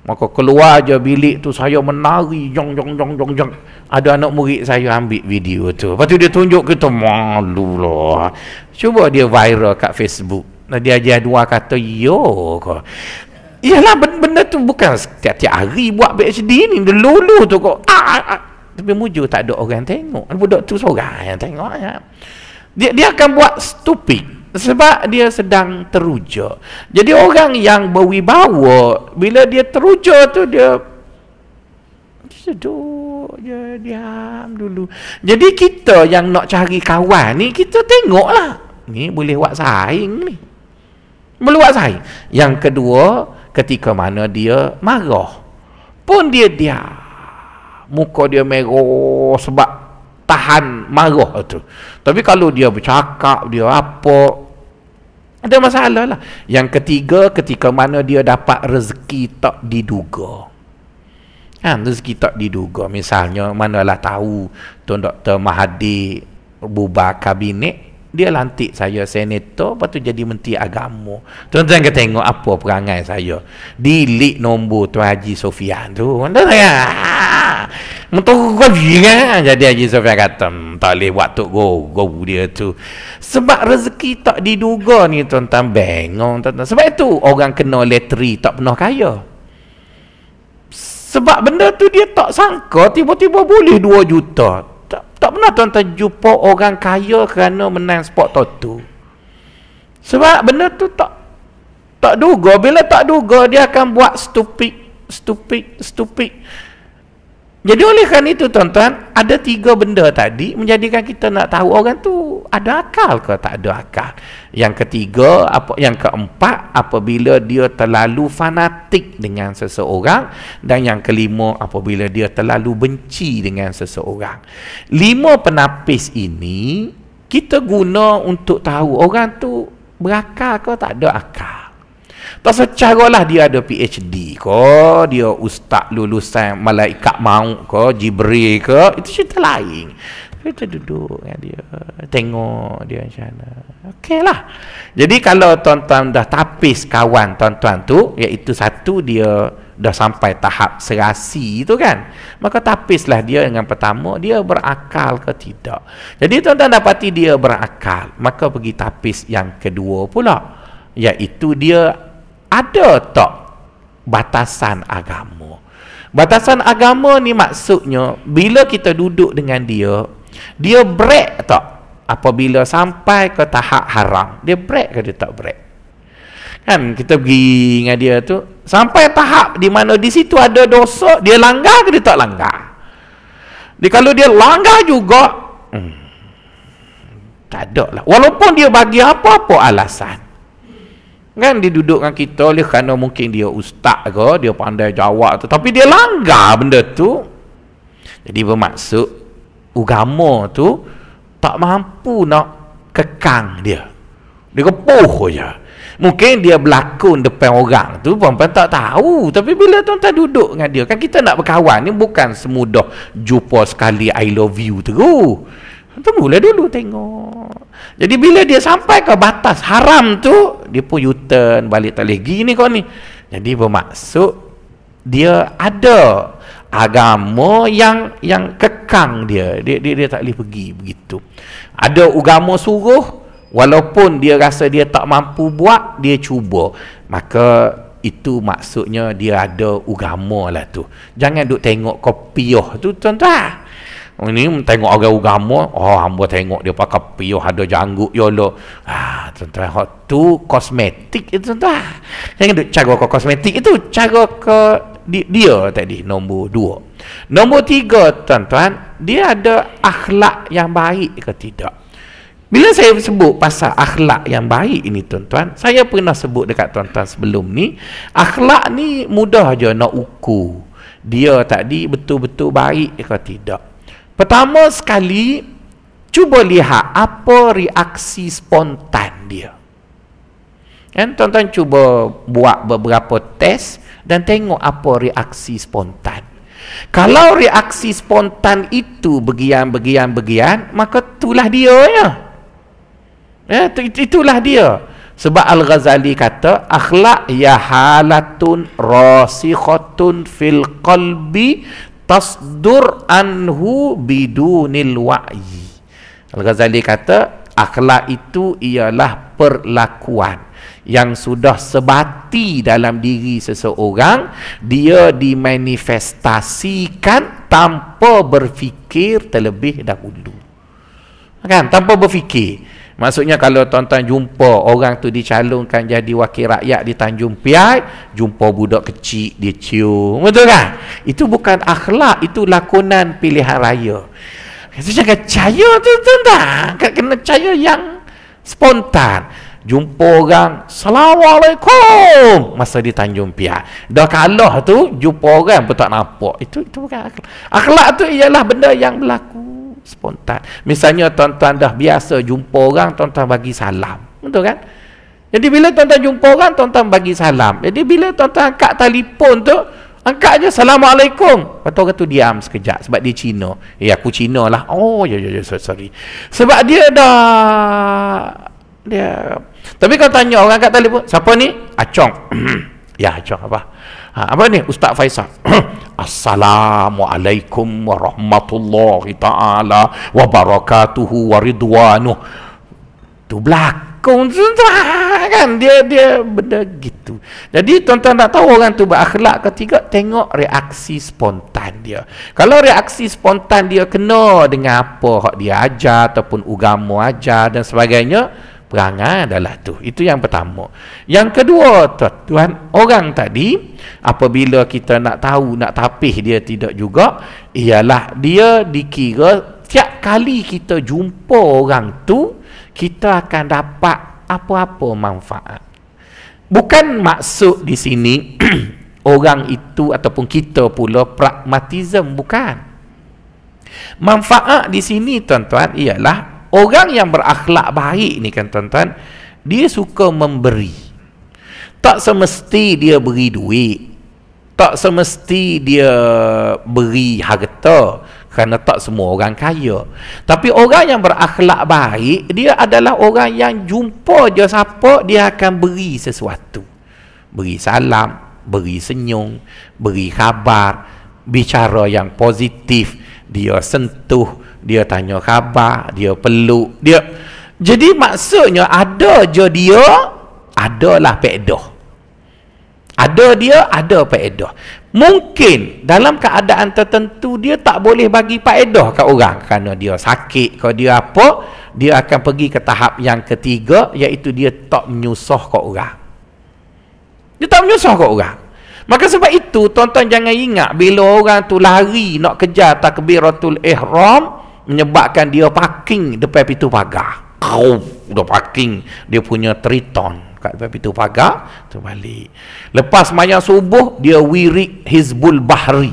Maka keluar je bilik tu saya menari jong jong jong jong jong. Ada anak murid saya ambil video tu. Lepas tu dia tunjuk kita malu lah. Cuba dia viral kat Facebook. Nanti dia ajar dua kata yo kau. Iyalah benda tu bukan setiap-tiap hari buat PhD ni dulu tu kok. Ah, ah, ah. Tapi mujur tak ada orang tengok. Budak tu seorang yang tengok ya. Dia dia akan buat stupid. Sebab dia sedang teruja. Jadi orang yang berwibawa, bila dia teruja tu dia seduk je, diam dulu. Jadi kita yang nak cari kawan ni, kita tengoklah. Ni boleh buat saing ni. Boleh buat saing. Yang kedua, ketika mana dia marah. Pun dia diam. Muka dia merah sebab tahan marah tu. Tapi kalau dia bercakap, dia apa, ada masalah lah. Yang ketiga, ketika mana dia dapat rezeki tak diduga. Kan, rezeki tak diduga. Misalnya, manalah tahu Tuan Dr. Mahathir bubar kabinet, dia lantik saya senator lepas tu jadi menteri agama tuan-tuan kata tengok apa perangai saya delete nombor Tuan Haji Sofian tu tuan-tuan kan? Mentuk kau juga, kan? ah, Jadi Haji Sofian kata hmm, Tak boleh buat tu go, go dia tu Sebab rezeki tak diduga ni tuan-tuan Bengong tuan-tuan Sebab itu orang kena letri tak pernah kaya Sebab benda tu dia tak sangka Tiba-tiba boleh 2 juta Tak, tak pernah tuan-tuan jumpa orang kaya Kerana menang sport tu Sebab benda tu tak Tak duga Bila tak duga dia akan buat stupid Stupid Stupid jadi oleh kerana itu tuan-tuan Ada tiga benda tadi Menjadikan kita nak tahu orang tu Ada akal ke tak ada akal Yang ketiga apa Yang keempat Apabila dia terlalu fanatik dengan seseorang Dan yang kelima Apabila dia terlalu benci dengan seseorang Lima penapis ini Kita guna untuk tahu Orang tu berakal ke tak ada akal Pasal caralah dia ada PhD ke, dia ustaz lulusan malaikat maut ke, Jibril ke, itu cerita lain. Kita duduk dengan dia, tengok dia macam mana. Okey lah. Jadi kalau tuan-tuan dah tapis kawan tuan-tuan tu, iaitu satu dia dah sampai tahap serasi itu kan maka tapislah dia dengan pertama dia berakal ke tidak jadi tuan-tuan dapati dia berakal maka pergi tapis yang kedua pula iaitu dia ada tak batasan agama? Batasan agama ni maksudnya bila kita duduk dengan dia, dia break tak apabila sampai ke tahap haram? Dia break ke dia tak break? Kan kita pergi dengan dia tu sampai tahap di mana di situ ada dosa, dia langgar ke dia tak langgar? Jadi kalau dia langgar juga, hmm, tak ada lah. Walaupun dia bagi apa-apa alasan. Kan dia duduk dengan kita oleh kerana mungkin dia ustaz ke, dia pandai jawab tu. Tapi dia langgar benda tu. Jadi bermaksud agama tu tak mampu nak kekang dia. Dia kepuh je. Mungkin dia berlakon depan orang tu Puan-puan tak tahu Tapi bila tuan-tuan duduk dengan dia Kan kita nak berkawan ni bukan semudah Jumpa sekali I love you tu. Tunggulah dulu tengok. Jadi bila dia sampai ke batas haram tu, dia pun U-turn balik tak boleh gini kau ni. Jadi bermaksud dia ada agama yang yang kekang dia. Dia dia, dia tak boleh pergi begitu. Ada agama suruh walaupun dia rasa dia tak mampu buat, dia cuba. Maka itu maksudnya dia ada agama lah tu. Jangan duk tengok kopiah oh tu tuan-tuan ini tengok orang agama oh hamba tengok dia pakai piyo ada janggut yo lo ah tuan-tuan hot tu kosmetik itu tuan-tuan jangan duk cara ke kosmetik itu cara ke dia tadi nombor dua nombor tiga tuan-tuan dia ada akhlak yang baik ke tidak bila saya sebut pasal akhlak yang baik ini tuan-tuan, saya pernah sebut dekat tuan-tuan sebelum ni, akhlak ni mudah je nak ukur. Dia tadi betul-betul baik ke tidak. Pertama sekali, cuba lihat apa reaksi spontan dia. Kan, tuan-tuan cuba buat beberapa test dan tengok apa reaksi spontan. Kalau reaksi spontan itu begian-begian-begian, maka itulah dia. Ya, ya itulah dia. Sebab Al-Ghazali kata, akhlak ya halatun rasikhatun fil qalbi tasdur anhu bidunil wa'yi Al-Ghazali kata akhlak itu ialah perlakuan yang sudah sebati dalam diri seseorang dia dimanifestasikan tanpa berfikir terlebih dahulu kan tanpa berfikir Maksudnya kalau tuan-tuan jumpa orang tu dicalonkan jadi wakil rakyat di Tanjung Piai, jumpa budak kecil dia cium. Betul kan? Itu bukan akhlak, itu lakonan pilihan raya. Itu jangan caya tu tuan-tuan. Kan kena caya yang spontan. Jumpa orang, Assalamualaikum. Masa di Tanjung Piai. Dah kalah tu, jumpa orang pun tak nampak. Itu, itu bukan akhlak. Akhlak tu ialah benda yang berlaku spontan. Misalnya tuan-tuan dah biasa jumpa orang, tuan-tuan bagi salam. Betul kan? Jadi bila tuan-tuan jumpa orang, tuan-tuan bagi salam. Jadi bila tuan-tuan angkat telefon tu, angkat je Assalamualaikum. Lepas tu orang tu diam sekejap sebab dia Cina. Ya eh, aku Cina lah. Oh, ya, ya, ya, sorry. Sebab dia dah... Dia... Tapi kalau tanya orang kat telefon, siapa ni? Acong. Ah, (clears throat) Ya, cakap apa? Ha, apa ni? Ustaz Faisal. (clears throat) Assalamualaikum warahmatullahi ta'ala wabarakatuhu waridwanuh. Tu belakang kan dia dia benda gitu. Jadi tuan-tuan nak tahu orang tu berakhlak ketiga tengok reaksi spontan dia. Kalau reaksi spontan dia kena dengan apa hak dia ajar ataupun ugamu ajar dan sebagainya, perangai adalah tu. Itu yang pertama. Yang kedua, tuan, tuan, orang tadi apabila kita nak tahu nak tapih dia tidak juga ialah dia dikira tiap kali kita jumpa orang tu kita akan dapat apa-apa manfaat. Bukan maksud di sini (clears throat) orang itu ataupun kita pula pragmatism bukan. Manfaat di sini tuan-tuan ialah Orang yang berakhlak baik ni kan tuan-tuan, dia suka memberi. Tak semesti dia beri duit. Tak semesti dia beri harta kerana tak semua orang kaya. Tapi orang yang berakhlak baik, dia adalah orang yang jumpa je siapa, dia akan beri sesuatu. Beri salam, beri senyum, beri khabar, bicara yang positif, dia sentuh, dia tanya khabar, dia peluk, dia jadi maksudnya ada je dia adalah faedah. Ada dia ada faedah. Mungkin dalam keadaan tertentu dia tak boleh bagi faedah kat orang kerana dia sakit ke dia apa, dia akan pergi ke tahap yang ketiga iaitu dia tak menyusah kat orang. Dia tak menyusah kat orang. Maka sebab itu tuan-tuan jangan ingat bila orang tu lari nak kejar takbiratul ihram, menyebabkan dia parking depan pintu pagar. Kau dah parking dia punya Triton kat depan pintu pagar balik. Lepas maya subuh dia wirik Hizbul Bahri.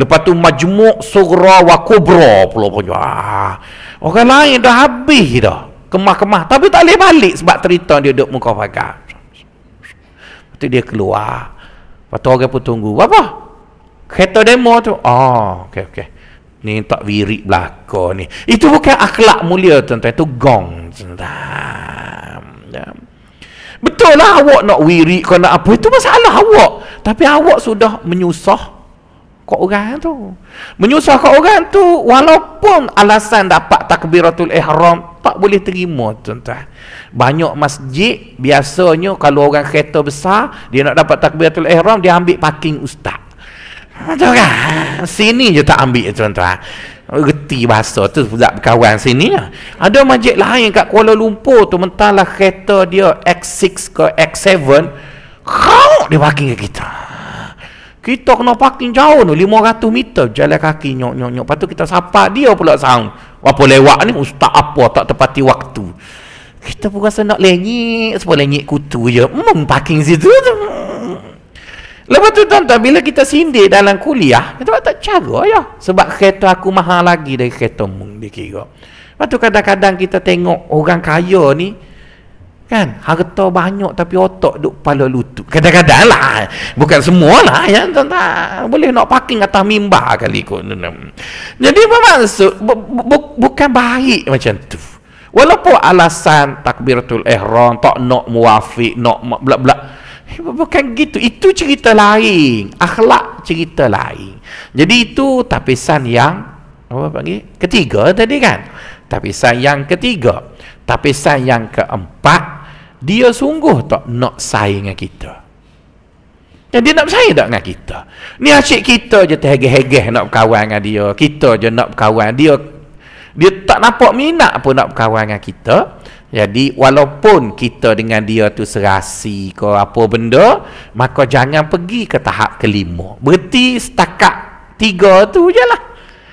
Lepas tu majmuk sugra wa kubra pula Orang lain dah habis dah. Kemah-kemah tapi tak boleh balik sebab Triton dia duduk muka pagar. Lepas tu dia keluar. Lepas tu orang pun tunggu. Apa? Kereta demo tu. Oh, okey okey ni tak wirik belaka ni itu bukan akhlak mulia tuan-tuan itu gong tuan-tuan betul lah awak nak wirik kau nak apa itu masalah awak tapi awak sudah menyusah kau orang tu menyusah kau orang tu walaupun alasan dapat takbiratul ihram tak boleh terima tuan-tuan banyak masjid biasanya kalau orang kereta besar dia nak dapat takbiratul ihram dia ambil parking ustaz Tahu kan? Sini je tak ambil tuan-tuan. Reti bahasa tu budak berkawan sini lah. Ada majlis lain kat Kuala Lumpur tu mentahlah kereta dia X6 ke X7 kau dia parking ke kita. Kita kena parking jauh ni 500 meter jalan kaki nyok nyok nyok. Patu kita sapa dia pula sang. Apa lewat ni ustaz apa tak tepati waktu. Kita pun rasa nak lenyik, sebab lenyik kutu je. Mem parking situ tu. Lepas tu tuan-tuan, bila kita sindir dalam kuliah, kita tak cara ya. Sebab kereta aku mahal lagi dari kereta mu, dia kira. Lepas tu kadang-kadang kita tengok orang kaya ni, kan, harta banyak tapi otak duk pala lutut. Kadang-kadang lah, bukan semua lah ya tuan-tuan. Boleh nak parking atas mimbar kali kot. Jadi apa maksud? Bu- bu- bukan baik macam tu. Walaupun alasan takbiratul ihram tak nak muafiq, nak blak-blak. Bukan gitu. Itu cerita lain. Akhlak cerita lain. Jadi itu tapisan yang apa panggil? Ketiga tadi kan? Tapisan yang ketiga. Tapisan yang keempat. Dia sungguh tak nak saing dengan kita. Yang dia nak bersaing tak dengan kita? Ni asyik kita je terhegeh-hegeh nak berkawan dengan dia. Kita je nak berkawan. Dia dia tak nampak minat pun nak berkawan dengan kita. Jadi walaupun kita dengan dia tu serasi ke apa benda, maka jangan pergi ke tahap kelima. Berarti setakat tiga tu je lah.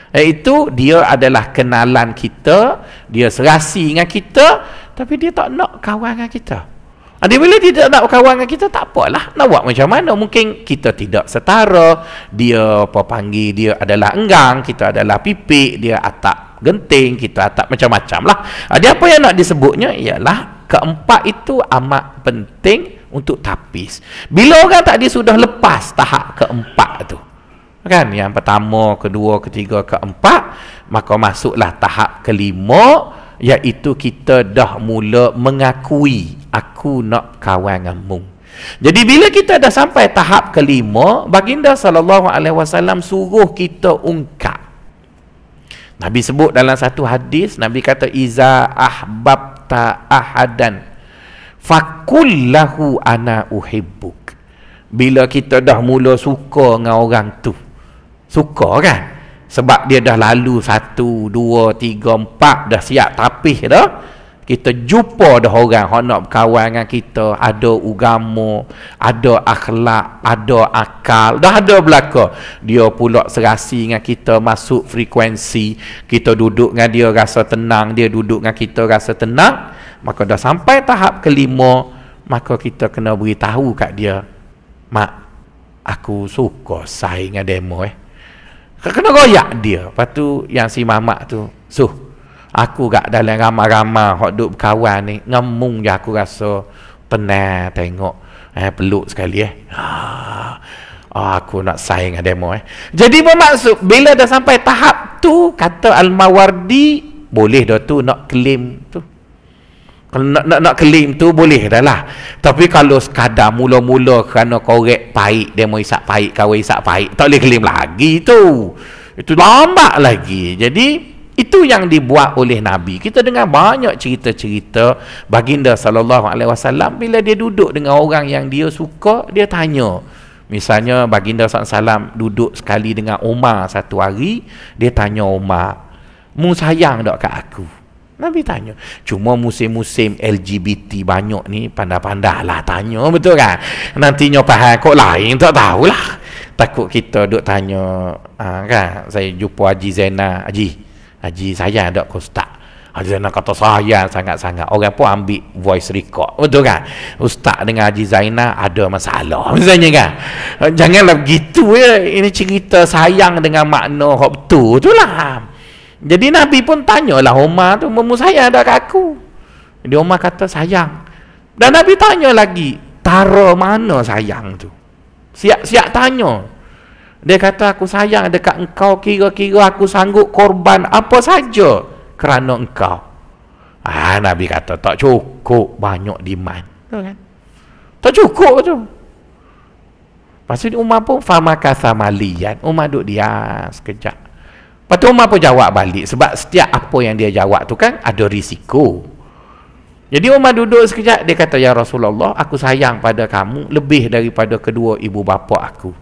Iaitu dia adalah kenalan kita, dia serasi dengan kita, tapi dia tak nak kawan dengan kita. adik bila dia tak nak kawan dengan kita, tak apalah. Nak buat macam mana? Mungkin kita tidak setara. Dia apa panggil, dia adalah enggang, kita adalah pipik, dia atak genting, kita atap macam-macam lah. Jadi apa yang nak disebutnya ialah keempat itu amat penting untuk tapis. Bila orang tadi sudah lepas tahap keempat tu. Kan? Yang pertama, kedua, ketiga, keempat. Maka masuklah tahap kelima. Iaitu kita dah mula mengakui. Aku nak kawan denganmu. Jadi bila kita dah sampai tahap kelima, Baginda SAW suruh kita ungkap. Nabi sebut dalam satu hadis Nabi kata iza ahbabta ahadan lahu ana uhibbuk. Bila kita dah mula suka dengan orang tu. Suka kan? Sebab dia dah lalu satu, dua, tiga, empat dah siap tapih dah kita jumpa dah orang hok nak berkawan dengan kita ada ugamu, ada akhlak ada akal dah ada belaka dia pula serasi dengan kita masuk frekuensi kita duduk dengan dia rasa tenang dia duduk dengan kita rasa tenang maka dah sampai tahap kelima maka kita kena beritahu kat dia mak aku suka saing dengan demo eh kena goyak dia lepas tu yang si mamak tu suh so, aku gak dalam ramah-ramah hok duk berkawan ni ngemung je aku rasa penat tengok eh peluk sekali eh ah, ah, aku nak saing dengan demo eh jadi bermaksud bila dah sampai tahap tu kata Al-Mawardi boleh dah tu nak claim tu nak, nak, nak claim tu boleh dah lah tapi kalau sekadar mula-mula kerana korek pahit dia mau isap pahit kawai isap pahit tak boleh claim lagi tu itu lambat lagi jadi itu yang dibuat oleh Nabi. Kita dengar banyak cerita-cerita baginda sallallahu alaihi wasallam bila dia duduk dengan orang yang dia suka, dia tanya. Misalnya baginda sallallahu duduk sekali dengan Umar satu hari, dia tanya Umar, "Mu sayang tak kat aku?" Nabi tanya. Cuma musim-musim LGBT banyak ni, pandai-pandailah tanya, betul kan? Nantinya faham kok lain tak tahulah. Takut kita duk tanya, ha, kan? Saya jumpa Haji Zainal, Haji, Haji saya ada ke ustaz Haji Zainal kata saya sangat-sangat Orang pun ambil voice record Betul kan? Ustaz dengan Haji Zainal ada masalah (laughs) Misalnya kan? Janganlah begitu ya Ini cerita sayang dengan makna Hak tu Itulah Jadi Nabi pun tanyalah Umar tu Memu saya ada kaku Dia Umar kata sayang Dan Nabi tanya lagi Tara mana sayang tu? Siap-siap tanya dia kata aku sayang dekat engkau kira-kira aku sanggup korban apa saja kerana engkau. Ah Nabi kata tak cukup banyak diman. Tuh, kan? Tak cukup tu. Pasal ni Umar pun fama kasa malian. Umar duduk dia sekejap. Lepas tu Umar pun jawab balik. Sebab setiap apa yang dia jawab tu kan ada risiko. Jadi Umar duduk sekejap. Dia kata, Ya Rasulullah, aku sayang pada kamu lebih daripada kedua ibu bapa aku.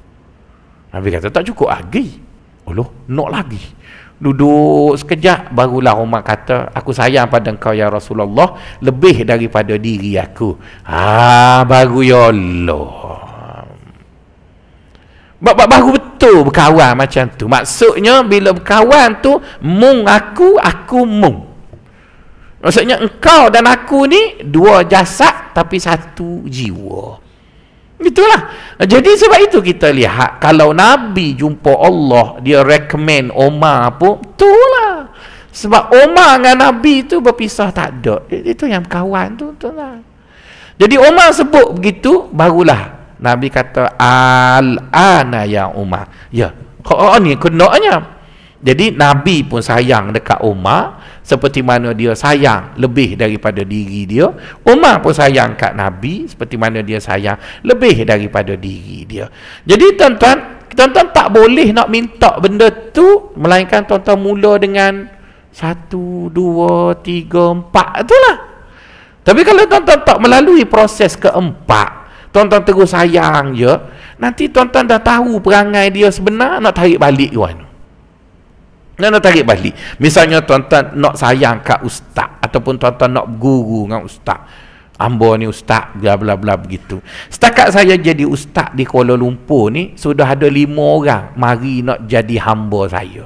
Nabi kata tak cukup lagi ah, Oloh nak lagi Duduk sekejap barulah Umar kata Aku sayang pada kau ya Rasulullah Lebih daripada diri aku Haa ah, baru ya Allah Bapak baru betul berkawan macam tu Maksudnya bila berkawan tu Mung aku, aku mung Maksudnya engkau dan aku ni Dua jasad tapi satu jiwa Itulah. Jadi sebab itu kita lihat kalau Nabi jumpa Allah, dia recommend Umar apa, itulah. Sebab Umar dengan Nabi itu berpisah tak ada. Itu yang kawan tu, itulah. Jadi Umar sebut begitu, barulah Nabi kata al-ana ya Umar. Ya. Kau ni kenaknya. Jadi Nabi pun sayang dekat Umar, seperti mana dia sayang lebih daripada diri dia. Umar pun sayang kat Nabi seperti mana dia sayang lebih daripada diri dia. Jadi tuan-tuan, tuan-tuan tak boleh nak minta benda tu melainkan tuan-tuan mula dengan satu, dua, tiga, empat itulah. Tapi kalau tuan-tuan tak melalui proses keempat, tuan-tuan terus sayang je, nanti tuan-tuan dah tahu perangai dia sebenar nak tarik balik ke mana. Dan nak tarik balik. Misalnya tuan-tuan nak sayang kat ustaz ataupun tuan-tuan nak guru dengan ustaz. Ambo ni ustaz bla bla bla begitu. Setakat saya jadi ustaz di Kuala Lumpur ni sudah ada lima orang mari nak jadi hamba saya.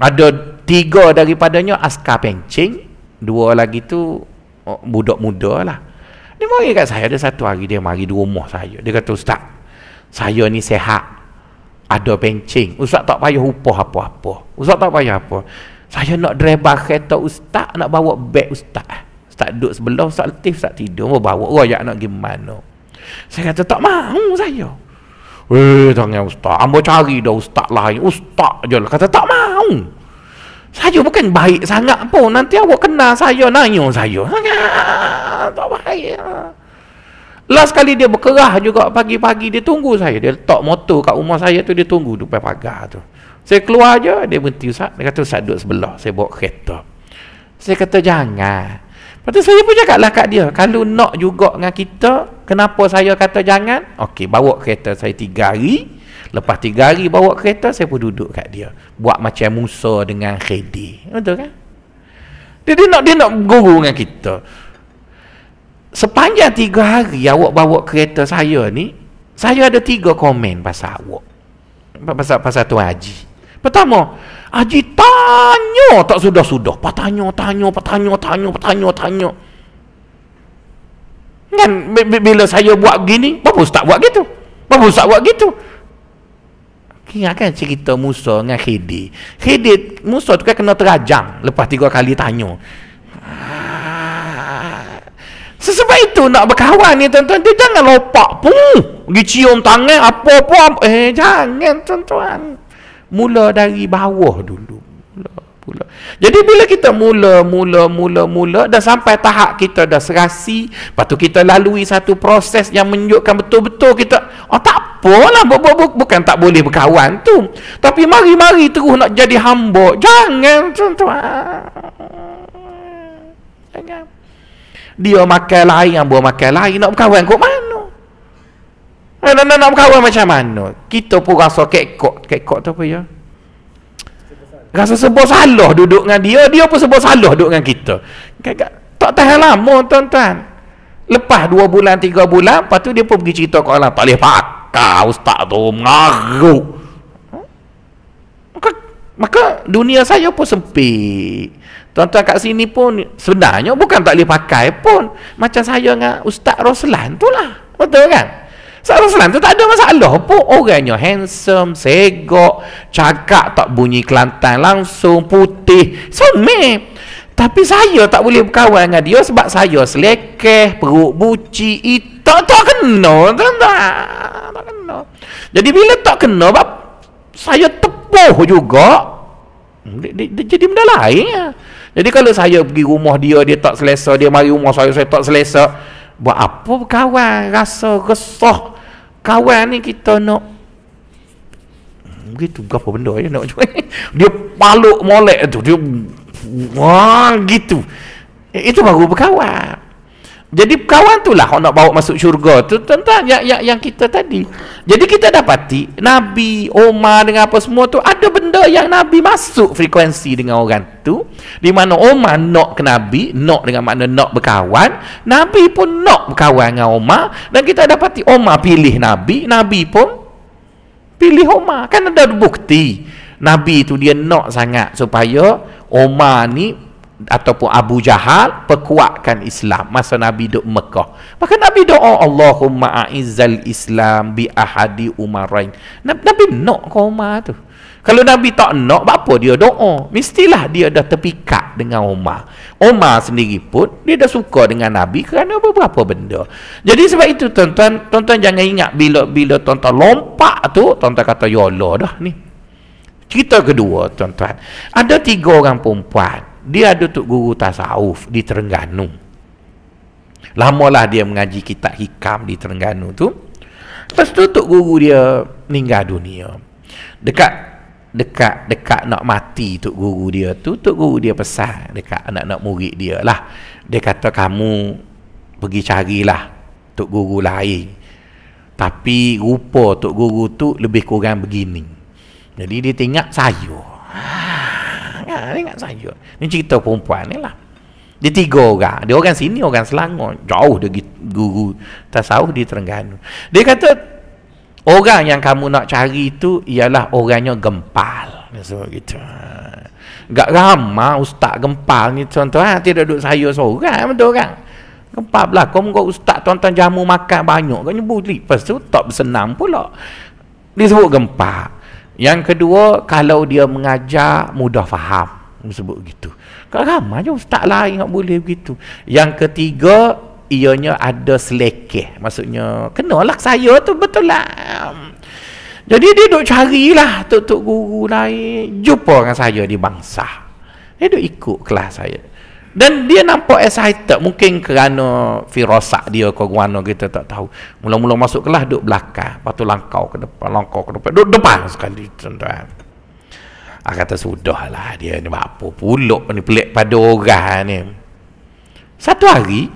Ada tiga daripadanya askar pencing, dua lagi tu oh, budak muda lah. Dia mari kat saya ada satu hari dia mari di rumah saya. Dia kata ustaz, saya ni sehat ada bencing ustaz tak payah upah apa-apa ustaz tak payah apa saya nak drebah kereta ustaz nak bawa beg ustaz ustaz duduk sebelah ustaz letih ustaz tidur mau bawa raya nak pergi mana saya kata tak mahu saya Eh, tangan ustaz. Ambo cari dah ustaz lain. Ustaz je lah. Kata tak mau. Saya bukan baik sangat pun. Nanti awak kenal saya, nanya saya. (laughs) Tak baik Last sekali dia berkerah juga pagi-pagi dia tunggu saya. Dia letak motor kat rumah saya tu dia tunggu depan pagar tu. Saya keluar aja dia berhenti Ustaz. Dia kata Ustaz duduk sebelah. Saya bawa kereta. Saya kata jangan. Lepas tu saya pun cakap lah kat dia. Kalau nak juga dengan kita, kenapa saya kata jangan? Okey, bawa kereta saya tiga hari. Lepas tiga hari bawa kereta, saya pun duduk kat dia. Buat macam musuh dengan Khedi. Betul kan? Dia, dia nak dia nak guru dengan kita sepanjang tiga hari awak bawa kereta saya ni saya ada tiga komen pasal awak pasal, pasal Tuan Haji pertama Haji tanya tak sudah-sudah patanya tanya, patanya tanya, patanya tanya kan bila saya buat gini apa ustaz buat gitu apa ustaz buat gitu Ingat kan cerita Musa dengan Khidir Khidir, Musa tu kan kena terajang Lepas tiga kali tanya ah, Sesebab itu nak berkawan ni tuan-tuan Dia jangan lopak pun Pergi cium tangan apa pun Eh jangan tuan-tuan Mula dari bawah dulu mula, mula. Jadi bila kita mula, mula, mula, mula Dah sampai tahap kita dah serasi Lepas tu kita lalui satu proses yang menunjukkan betul-betul kita Oh tak apalah bu- bu- bu- Bukan tak boleh berkawan tu Tapi mari-mari terus nak jadi hamba Jangan tuan-tuan Jangan dia makan lain yang buat makan lain nak berkawan kok mana mana eh, nak, nak nak berkawan macam mana kita pun rasa kekok kekok tu apa ya rasa sebuah salah duduk dengan dia dia pun sebuah salah duduk dengan kita kekak tak tahan lama tuan-tuan lepas dua bulan tiga bulan lepas tu dia pun pergi cerita ke Allah tak boleh pakar ustaz tu mengaruh maka, maka dunia saya pun sempit Tuan-tuan kat sini pun sebenarnya bukan tak boleh pakai pun. Macam saya dengan Ustaz Roslan tu lah. Betul kan? Ustaz Roslan tu tak ada masalah pun. Orangnya handsome, segok, cakap tak bunyi Kelantan langsung, putih. Semi. Tapi saya tak boleh berkawan dengan dia sebab saya selekeh, perut buci, itu tak kena. Tuan-tuan. Tak kena. Jadi bila tak kena, bap, saya tepuh juga. Hmm, dia, dia, dia jadi benda lain ya. Jadi kalau saya pergi rumah dia, dia tak selesa. Dia mari rumah saya, saya tak selesa. Buat apa kawan? Rasa resah. Kawan ni kita nak... Gitu, berapa benda ya nak cuai. (laughs) Dia paluk molek tu. Dia... Wah, gitu. Itu baru berkawan. Jadi kawan tu lah nak bawa masuk syurga tu tentang yang, yang, yang kita tadi. Jadi kita dapati Nabi, Omar dengan apa semua tu ada benda yang Nabi masuk frekuensi dengan orang tu. Di mana Omar nak ke Nabi, nak dengan makna nak berkawan. Nabi pun nak berkawan dengan Omar. Dan kita dapati Omar pilih Nabi, Nabi pun pilih Omar. Kan ada bukti Nabi tu dia nak sangat supaya Omar ni ataupun Abu Jahal perkuatkan Islam masa Nabi duduk Mekah. Maka Nabi doa Allahumma aizzal Islam bi ahadi umarain. Nabi nak ke Umar tu. Kalau Nabi tak nak, apa dia doa? Mestilah dia dah terpikat dengan Umar. Umar sendiri pun, dia dah suka dengan Nabi kerana beberapa benda. Jadi sebab itu, tuan-tuan, tuan-tuan jangan ingat bila-bila tuan-tuan lompat tu, tuan-tuan kata, ya dah ni. Cerita kedua, tuan-tuan. Ada tiga orang perempuan dia ada tok guru tasawuf di Terengganu lamalah dia mengaji kitab hikam di Terengganu tu lepas tu tok guru dia meninggal dunia dekat dekat dekat nak mati tu guru dia tu tok guru dia pesan dekat anak-anak murid dia lah dia kata kamu pergi carilah tok guru lain tapi rupa tok guru tu lebih kurang begini jadi dia tengok saya ha, ni ingat saya Ini cerita perempuan ni lah dia tiga orang dia orang sini orang selangor jauh dia guru tasawuf di Terengganu dia kata orang yang kamu nak cari itu ialah orangnya gempal maksud gitu gak ramah ustaz gempal ni tuan-tuan ah, tidak duduk saya seorang betul kan Gempal lah. Kau mengguruh ustaz tuan-tuan jamu makan banyak. Kau nyebut lipas tu tak bersenang pula. Dia sebut gempal. Yang kedua, kalau dia mengajar mudah faham. Sebut gitu. Kau ramai ustaz lain yang boleh begitu. Yang ketiga, ianya ada selekeh. Maksudnya, kenalah saya tu betul lah. Jadi dia duk carilah tok-tok guru lain. Jumpa dengan saya di bangsa. Dia duk ikut kelas saya dan dia nampak excited mungkin kerana firasat dia ke guano kita tak tahu mula-mula masuk kelas duduk belakang lepas tu langkau ke depan langkau ke depan duduk depan sekali tuan-tuan Ah kata sudahlah dia ni buat apa puluk ni pelik pada orang ni. Satu hari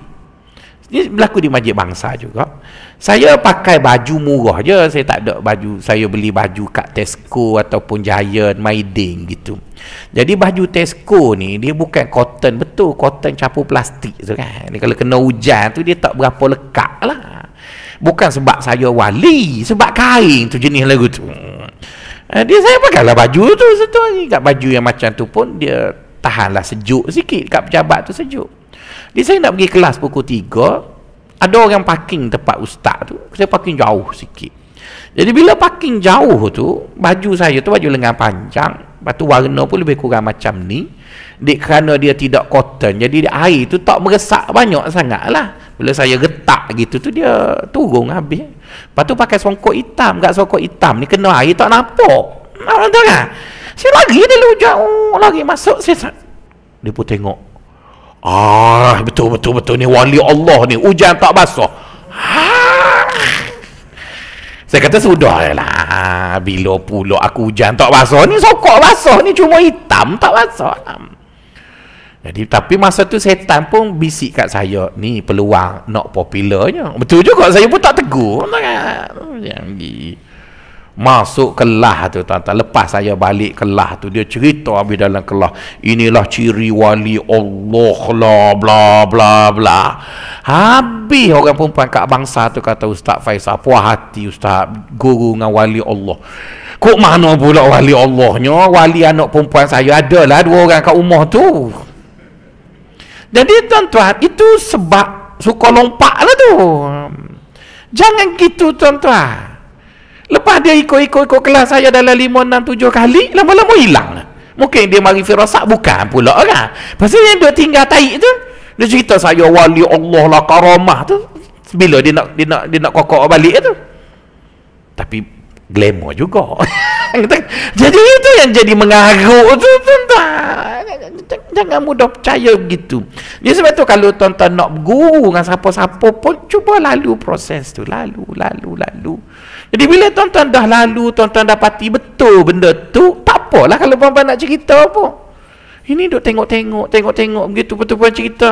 ni berlaku di masjid bangsa juga. Saya pakai baju murah je, saya tak ada baju. Saya beli baju kat Tesco ataupun Giant, Maiding gitu. Jadi baju Tesco ni dia bukan cotton betul, cotton campur plastik tu kan. Ni kalau kena hujan tu dia tak berapa lekat lah. Bukan sebab saya wali, sebab kain tu jenis lagu tu. Eh, dia saya pakai lah baju tu satu hari. Kat baju yang macam tu pun dia tahanlah sejuk sikit. Kat pejabat tu sejuk. Dia saya nak pergi kelas pukul 3, ada orang parking tempat ustaz tu saya parking jauh sikit jadi bila parking jauh tu baju saya tu baju lengan panjang lepas tu warna pun lebih kurang macam ni di, kerana dia tidak cotton jadi air tu tak meresak banyak sangat lah bila saya getak gitu tu dia turun habis lepas tu pakai songkok hitam kat songkok hitam ni kena air tak nampak nak tahu kan saya lagi dia lujak oh, lagi masuk saya dia pun tengok Ah, betul betul betul ni wali Allah ni. Hujan tak basah. Saya kata sudah lah Bila pula aku hujan tak basah ni sokok basah ni cuma hitam tak basah. Jadi tapi masa tu setan pun bisik kat saya ni peluang nak popularnya. Betul juga saya pun tak tegur. Yang masuk kelah tu tuan-tuan lepas saya balik kelah tu dia cerita habis dalam kelah inilah ciri wali Allah bla bla bla bla habis orang perempuan kat bangsa tu kata ustaz Faisal puas hati ustaz guru dengan wali Allah kok mana pula wali Allahnya wali anak perempuan saya adalah dua orang kat rumah tu jadi tuan-tuan itu sebab suka lompak lah tu jangan gitu tuan-tuan Lepas dia ikut-ikut-ikut kelas saya dalam lima, enam, tujuh kali, lama-lama hilang. Mungkin dia mari firasat bukan pula kan. Pasal yang dia tinggal taik tu, dia cerita saya wali Allah lah karamah tu. Bila dia nak dia nak dia nak kokok balik tu. Tapi glamour juga. (laughs) jadi itu yang jadi mengaruk tu tuan-tuan. Jangan mudah percaya begitu. Ya sebab tu kalau tuan-tuan nak guru dengan siapa-siapa pun cuba lalu proses tu. Lalu, lalu, lalu. Jadi bila tuan-tuan dah lalu, tuan-tuan dapati betul benda tu, tak apalah kalau puan-puan nak cerita apa. Ini duk tengok-tengok, tengok-tengok begitu betul-betul cerita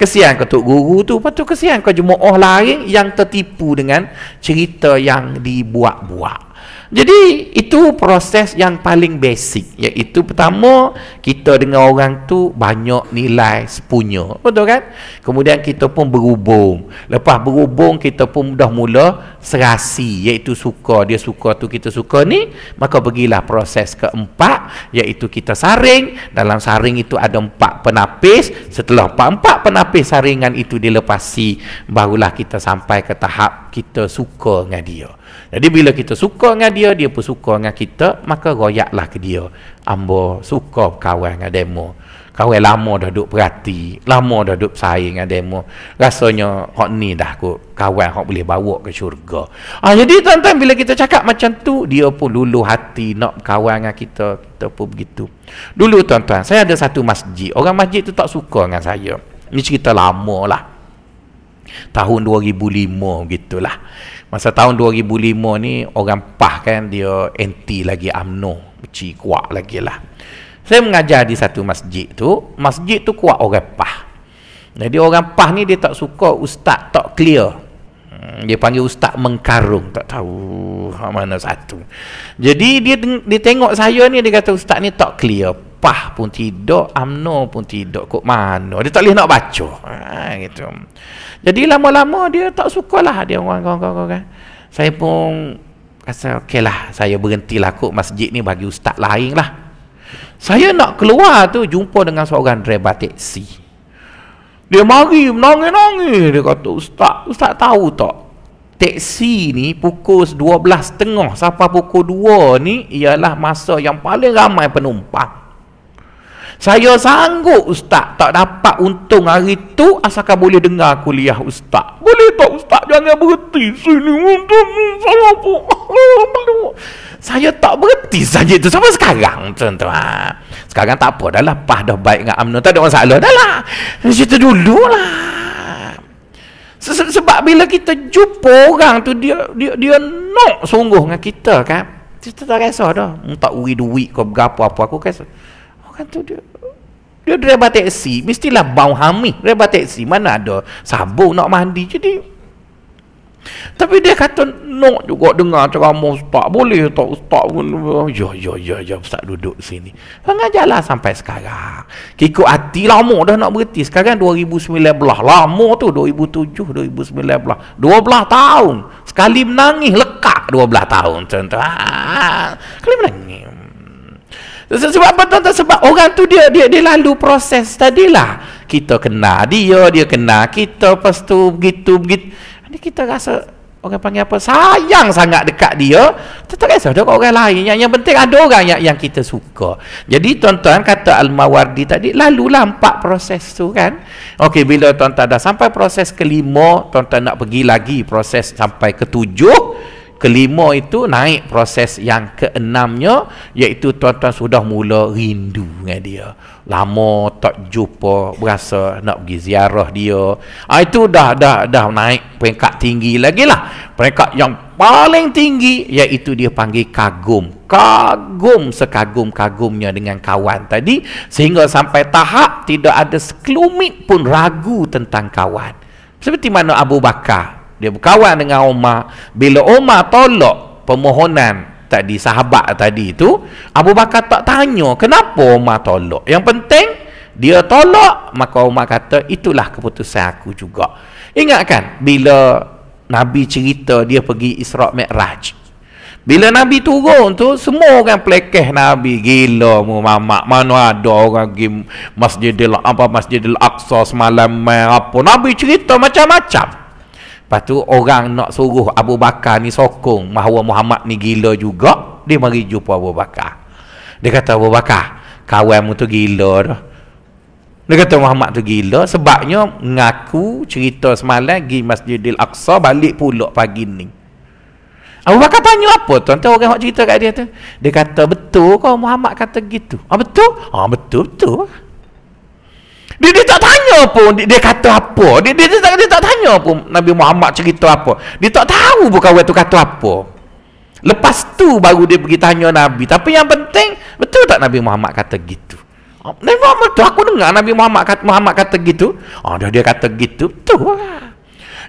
kesian kau tok guru tu lepas tu kesian kau jemaah lain yang tertipu dengan cerita yang dibuat-buat jadi itu proses yang paling basic iaitu pertama kita dengan orang tu banyak nilai sepunya betul kan kemudian kita pun berhubung lepas berhubung kita pun dah mula serasi iaitu suka dia suka tu kita suka ni maka pergilah proses keempat iaitu kita saring dalam saring itu ada empat penapis setelah empat empat penapis saringan itu dilepasi barulah kita sampai ke tahap kita suka dengan dia jadi bila kita suka dengan dia, dia pun suka dengan kita, maka royaklah ke dia. Ambo suka kawan dengan demo. Kawan lama dah duk perhati, lama dah duk saing dengan demo. Rasanya hok ni dah kok kawan hok boleh bawa ke syurga. Ah jadi tuan-tuan bila kita cakap macam tu, dia pun lulu hati nak kawan dengan kita, kita pun begitu. Dulu tuan-tuan, saya ada satu masjid. Orang masjid tu tak suka dengan saya. Ini cerita lama lah. Tahun 2005 gitulah masa tahun 2005 ni orang PAH kan dia anti lagi amno, beci kuat lagi lah saya mengajar di satu masjid tu masjid tu kuat orang PAH jadi orang PAH ni dia tak suka ustaz tak clear hmm, dia panggil ustaz mengkarung tak tahu mana satu jadi dia, dia tengok saya ni dia kata ustaz ni tak clear Pah pun tidak, amno pun tidak. Kok mana? Dia tak boleh nak baca. Ha, gitu. Jadi lama-lama dia tak suka lah dia orang kawan kawan kawan. Saya pun rasa okey lah. Saya berhenti lah kot masjid ni bagi ustaz lain lah. Saya nak keluar tu jumpa dengan seorang driver teksi. Dia mari menangis-nangis. Dia kata, ustaz, ustaz tahu tak? Teksi ni pukul 12.30 sampai pukul 2 ni ialah masa yang paling ramai penumpang. Saya sanggup ustaz tak dapat untung hari tu asalkan boleh dengar kuliah ustaz. Boleh tak ustaz jangan berhenti sini untung saya Saya tak berhenti saja tu sampai sekarang tuan-tuan. Sekarang tak apa dah lepas lah. dah baik dengan UMNO tak ada masalah dah lah. Cerita dululah. Sebab bila kita jumpa orang tu dia dia dia nak sungguh dengan kita kan. Kita tak rasa dah. Tak uri duit kau berapa apa aku kan kan tu dia dia driver teksi mestilah bau hamih driver teksi mana ada sambung nak mandi jadi tapi dia kata nak juga dengar cakap ustaz boleh tak ustaz pun ya ya ya ya ustaz duduk sini mengajarlah sampai sekarang kikuk hati lama dah nak berhenti sekarang 2019 lama tu 2007 2019 12 tahun sekali menangis lekak 12 tahun tuan-tuan sekali menangis sebab apa tuan-tuan? Sebab orang tu dia dia dia lalu proses tadilah. Kita kenal dia, dia kenal kita. Lepas tu begitu, begitu. Jadi kita rasa orang panggil apa? Sayang sangat dekat dia. Tetap rasa ada orang lain. Yang, yang penting ada orang yang, yang kita suka. Jadi tuan-tuan kata Al-Mawardi tadi, lalulah empat proses tu kan. Okey, bila tuan-tuan dah sampai proses kelima, tuan-tuan nak pergi lagi proses sampai ketujuh kelima itu naik proses yang keenamnya iaitu tuan-tuan sudah mula rindu dengan dia lama tak jumpa berasa nak pergi ziarah dia ha, itu dah dah dah naik peringkat tinggi lagi lah peringkat yang paling tinggi iaitu dia panggil kagum kagum sekagum-kagumnya dengan kawan tadi sehingga sampai tahap tidak ada sekelumit pun ragu tentang kawan seperti mana Abu Bakar dia berkawan dengan Umar. Bila Umar tolak permohonan tadi sahabat tadi itu, Abu Bakar tak tanya kenapa Umar tolak. Yang penting dia tolak, maka Umar kata itulah keputusan aku juga. Ingatkan bila Nabi cerita dia pergi Isra' Mi'raj. Bila Nabi turun tu semua orang plekeh Nabi gila mu mamak mana ada orang pergi Masjidil apa Masjidil Aqsa semalam apa Nabi cerita macam-macam. Lepas tu orang nak suruh Abu Bakar ni sokong bahawa Muhammad ni gila juga, dia mari jumpa Abu Bakar. Dia kata Abu Bakar, kawanmu tu gila dah. Dia kata Muhammad tu gila sebabnya ngaku cerita semalam pergi Masjidil Aqsa balik pula pagi ni. Abu Bakar tanya apa tuan tu orang hok cerita kat dia tu. Dia kata betul kau Muhammad kata gitu. Ah betul? Ah betul betul dia, dia tak tanya pun dia, dia kata apa dia, dia, dia, tak, dia tak tanya pun Nabi Muhammad cerita apa dia tak tahu pun kawan tu kata apa lepas tu baru dia pergi tanya Nabi tapi yang penting betul tak Nabi Muhammad kata gitu ah, Nabi Muhammad tu aku dengar Nabi Muhammad kata, Muhammad kata gitu oh, dia, dia kata gitu betul lah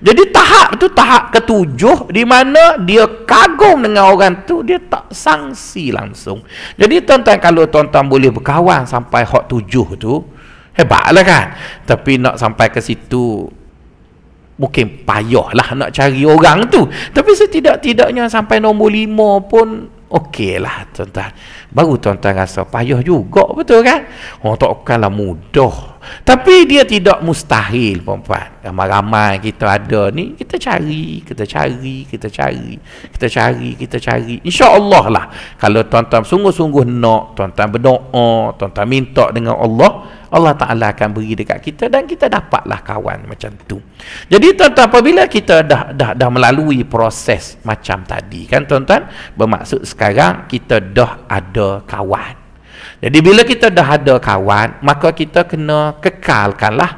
jadi tahap tu tahap ketujuh di mana dia kagum dengan orang tu dia tak sanksi langsung. Jadi tuan-tuan kalau tuan-tuan boleh berkawan sampai hak tujuh tu, Hebatlah kan Tapi nak sampai ke situ Mungkin payahlah nak cari orang tu Tapi setidak-tidaknya sampai nombor lima pun Okey lah tuan-tuan baru tuan-tuan rasa payah juga betul kan oh, takkanlah mudah tapi dia tidak mustahil perempuan ramai-ramai kita ada ni kita cari kita cari kita cari kita cari kita cari insyaAllah lah kalau tuan-tuan sungguh-sungguh nak tuan-tuan berdoa tuan-tuan minta dengan Allah Allah Ta'ala akan beri dekat kita dan kita dapatlah kawan macam tu. Jadi tuan-tuan apabila kita dah, dah, dah melalui proses macam tadi kan tuan-tuan. Bermaksud sekarang kita dah ada ada kawan. Jadi bila kita dah ada kawan, maka kita kena kekalkanlah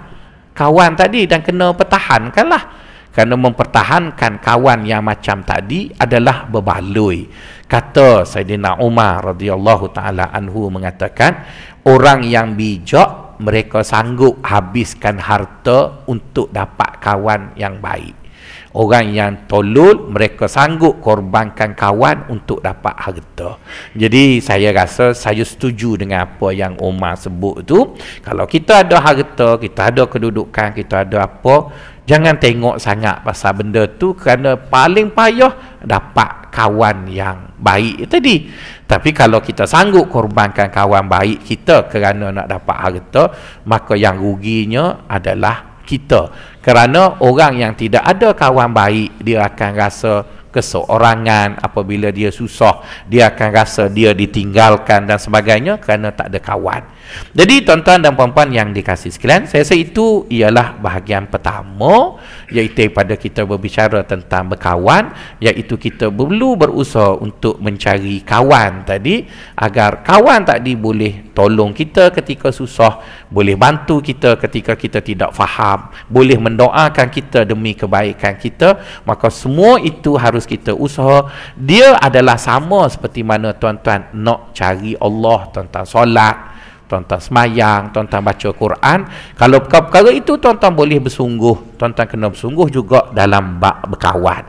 kawan tadi dan kena pertahankanlah. Kerana mempertahankan kawan yang macam tadi adalah berbaloi. Kata Saidina Umar radhiyallahu taala anhu mengatakan, orang yang bijak mereka sanggup habiskan harta untuk dapat kawan yang baik orang yang tolol mereka sanggup korbankan kawan untuk dapat harta. Jadi saya rasa saya setuju dengan apa yang Omar sebut tu. Kalau kita ada harta, kita ada kedudukan, kita ada apa, jangan tengok sangat pasal benda tu kerana paling payah dapat kawan yang baik tadi. Tapi kalau kita sanggup korbankan kawan baik kita kerana nak dapat harta, maka yang ruginya adalah kita kerana orang yang tidak ada kawan baik dia akan rasa keseorangan apabila dia susah dia akan rasa dia ditinggalkan dan sebagainya kerana tak ada kawan. Jadi tuan-tuan dan puan-puan yang dikasih sekalian Saya rasa itu ialah bahagian pertama Iaitu pada kita berbicara tentang berkawan Iaitu kita perlu berusaha untuk mencari kawan tadi Agar kawan tadi boleh tolong kita ketika susah Boleh bantu kita ketika kita tidak faham Boleh mendoakan kita demi kebaikan kita Maka semua itu harus kita usaha Dia adalah sama seperti mana tuan-tuan Nak cari Allah tentang solat tuan-tuan semayang, tuan-tuan baca Quran. Kalau perkara-perkara itu tuan-tuan boleh bersungguh, tuan-tuan kena bersungguh juga dalam bak berkawan.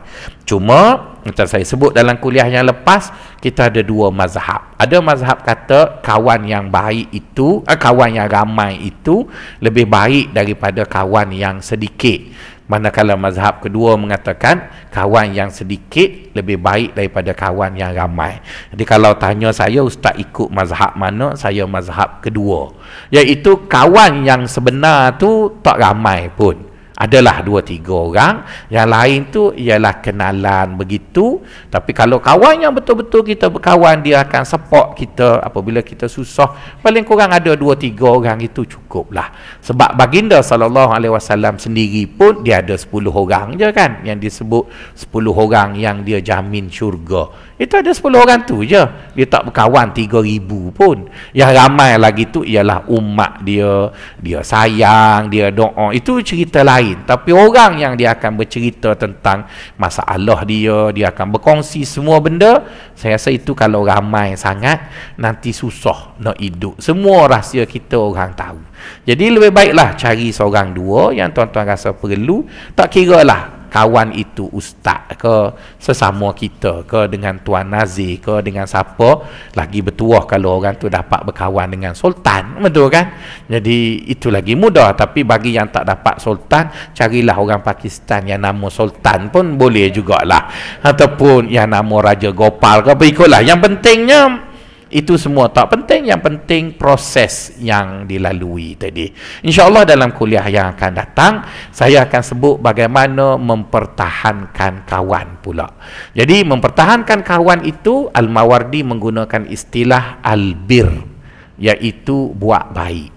Cuma macam saya sebut dalam kuliah yang lepas, kita ada dua mazhab. Ada mazhab kata kawan yang baik itu, eh, kawan yang ramai itu lebih baik daripada kawan yang sedikit. Manakala mazhab kedua mengatakan kawan yang sedikit lebih baik daripada kawan yang ramai. Jadi kalau tanya saya ustaz ikut mazhab mana? Saya mazhab kedua. Iaitu kawan yang sebenar tu tak ramai pun adalah dua tiga orang yang lain tu ialah kenalan begitu tapi kalau kawan yang betul-betul kita berkawan dia akan support kita apabila kita susah paling kurang ada dua tiga orang itu cukuplah sebab baginda sallallahu alaihi sendiri pun dia ada sepuluh orang je kan yang disebut sepuluh orang yang dia jamin syurga itu ada sepuluh orang tu je dia tak berkawan tiga ribu pun yang ramai lagi tu ialah umat dia dia sayang dia doa itu cerita lain lain tapi orang yang dia akan bercerita tentang masalah dia dia akan berkongsi semua benda saya rasa itu kalau ramai sangat nanti susah nak hidup semua rahsia kita orang tahu jadi lebih baiklah cari seorang dua yang tuan-tuan rasa perlu tak kira lah kawan itu ustaz ke sesama kita ke dengan tuan nazir ke dengan siapa lagi bertuah kalau orang tu dapat berkawan dengan sultan betul kan jadi itu lagi mudah tapi bagi yang tak dapat sultan carilah orang Pakistan yang nama sultan pun boleh jugalah ataupun yang nama raja Gopal ke ikutlah yang pentingnya itu semua tak penting yang penting proses yang dilalui tadi insyaallah dalam kuliah yang akan datang saya akan sebut bagaimana mempertahankan kawan pula jadi mempertahankan kawan itu al mawardi menggunakan istilah al bir iaitu buat baik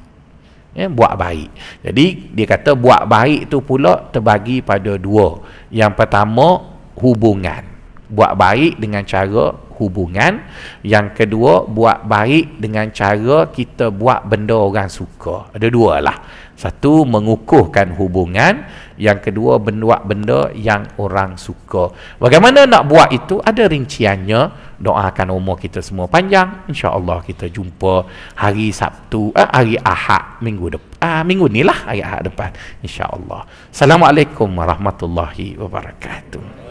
ya buat baik jadi dia kata buat baik itu pula terbagi pada dua yang pertama hubungan buat baik dengan cara hubungan yang kedua buat baik dengan cara kita buat benda orang suka ada dua lah satu mengukuhkan hubungan yang kedua buat benda yang orang suka bagaimana nak buat itu ada rinciannya doakan umur kita semua panjang Insya Allah kita jumpa hari Sabtu eh, hari Ahad minggu depan ah, minggu ni lah hari Ahad depan Insya Allah. assalamualaikum warahmatullahi wabarakatuh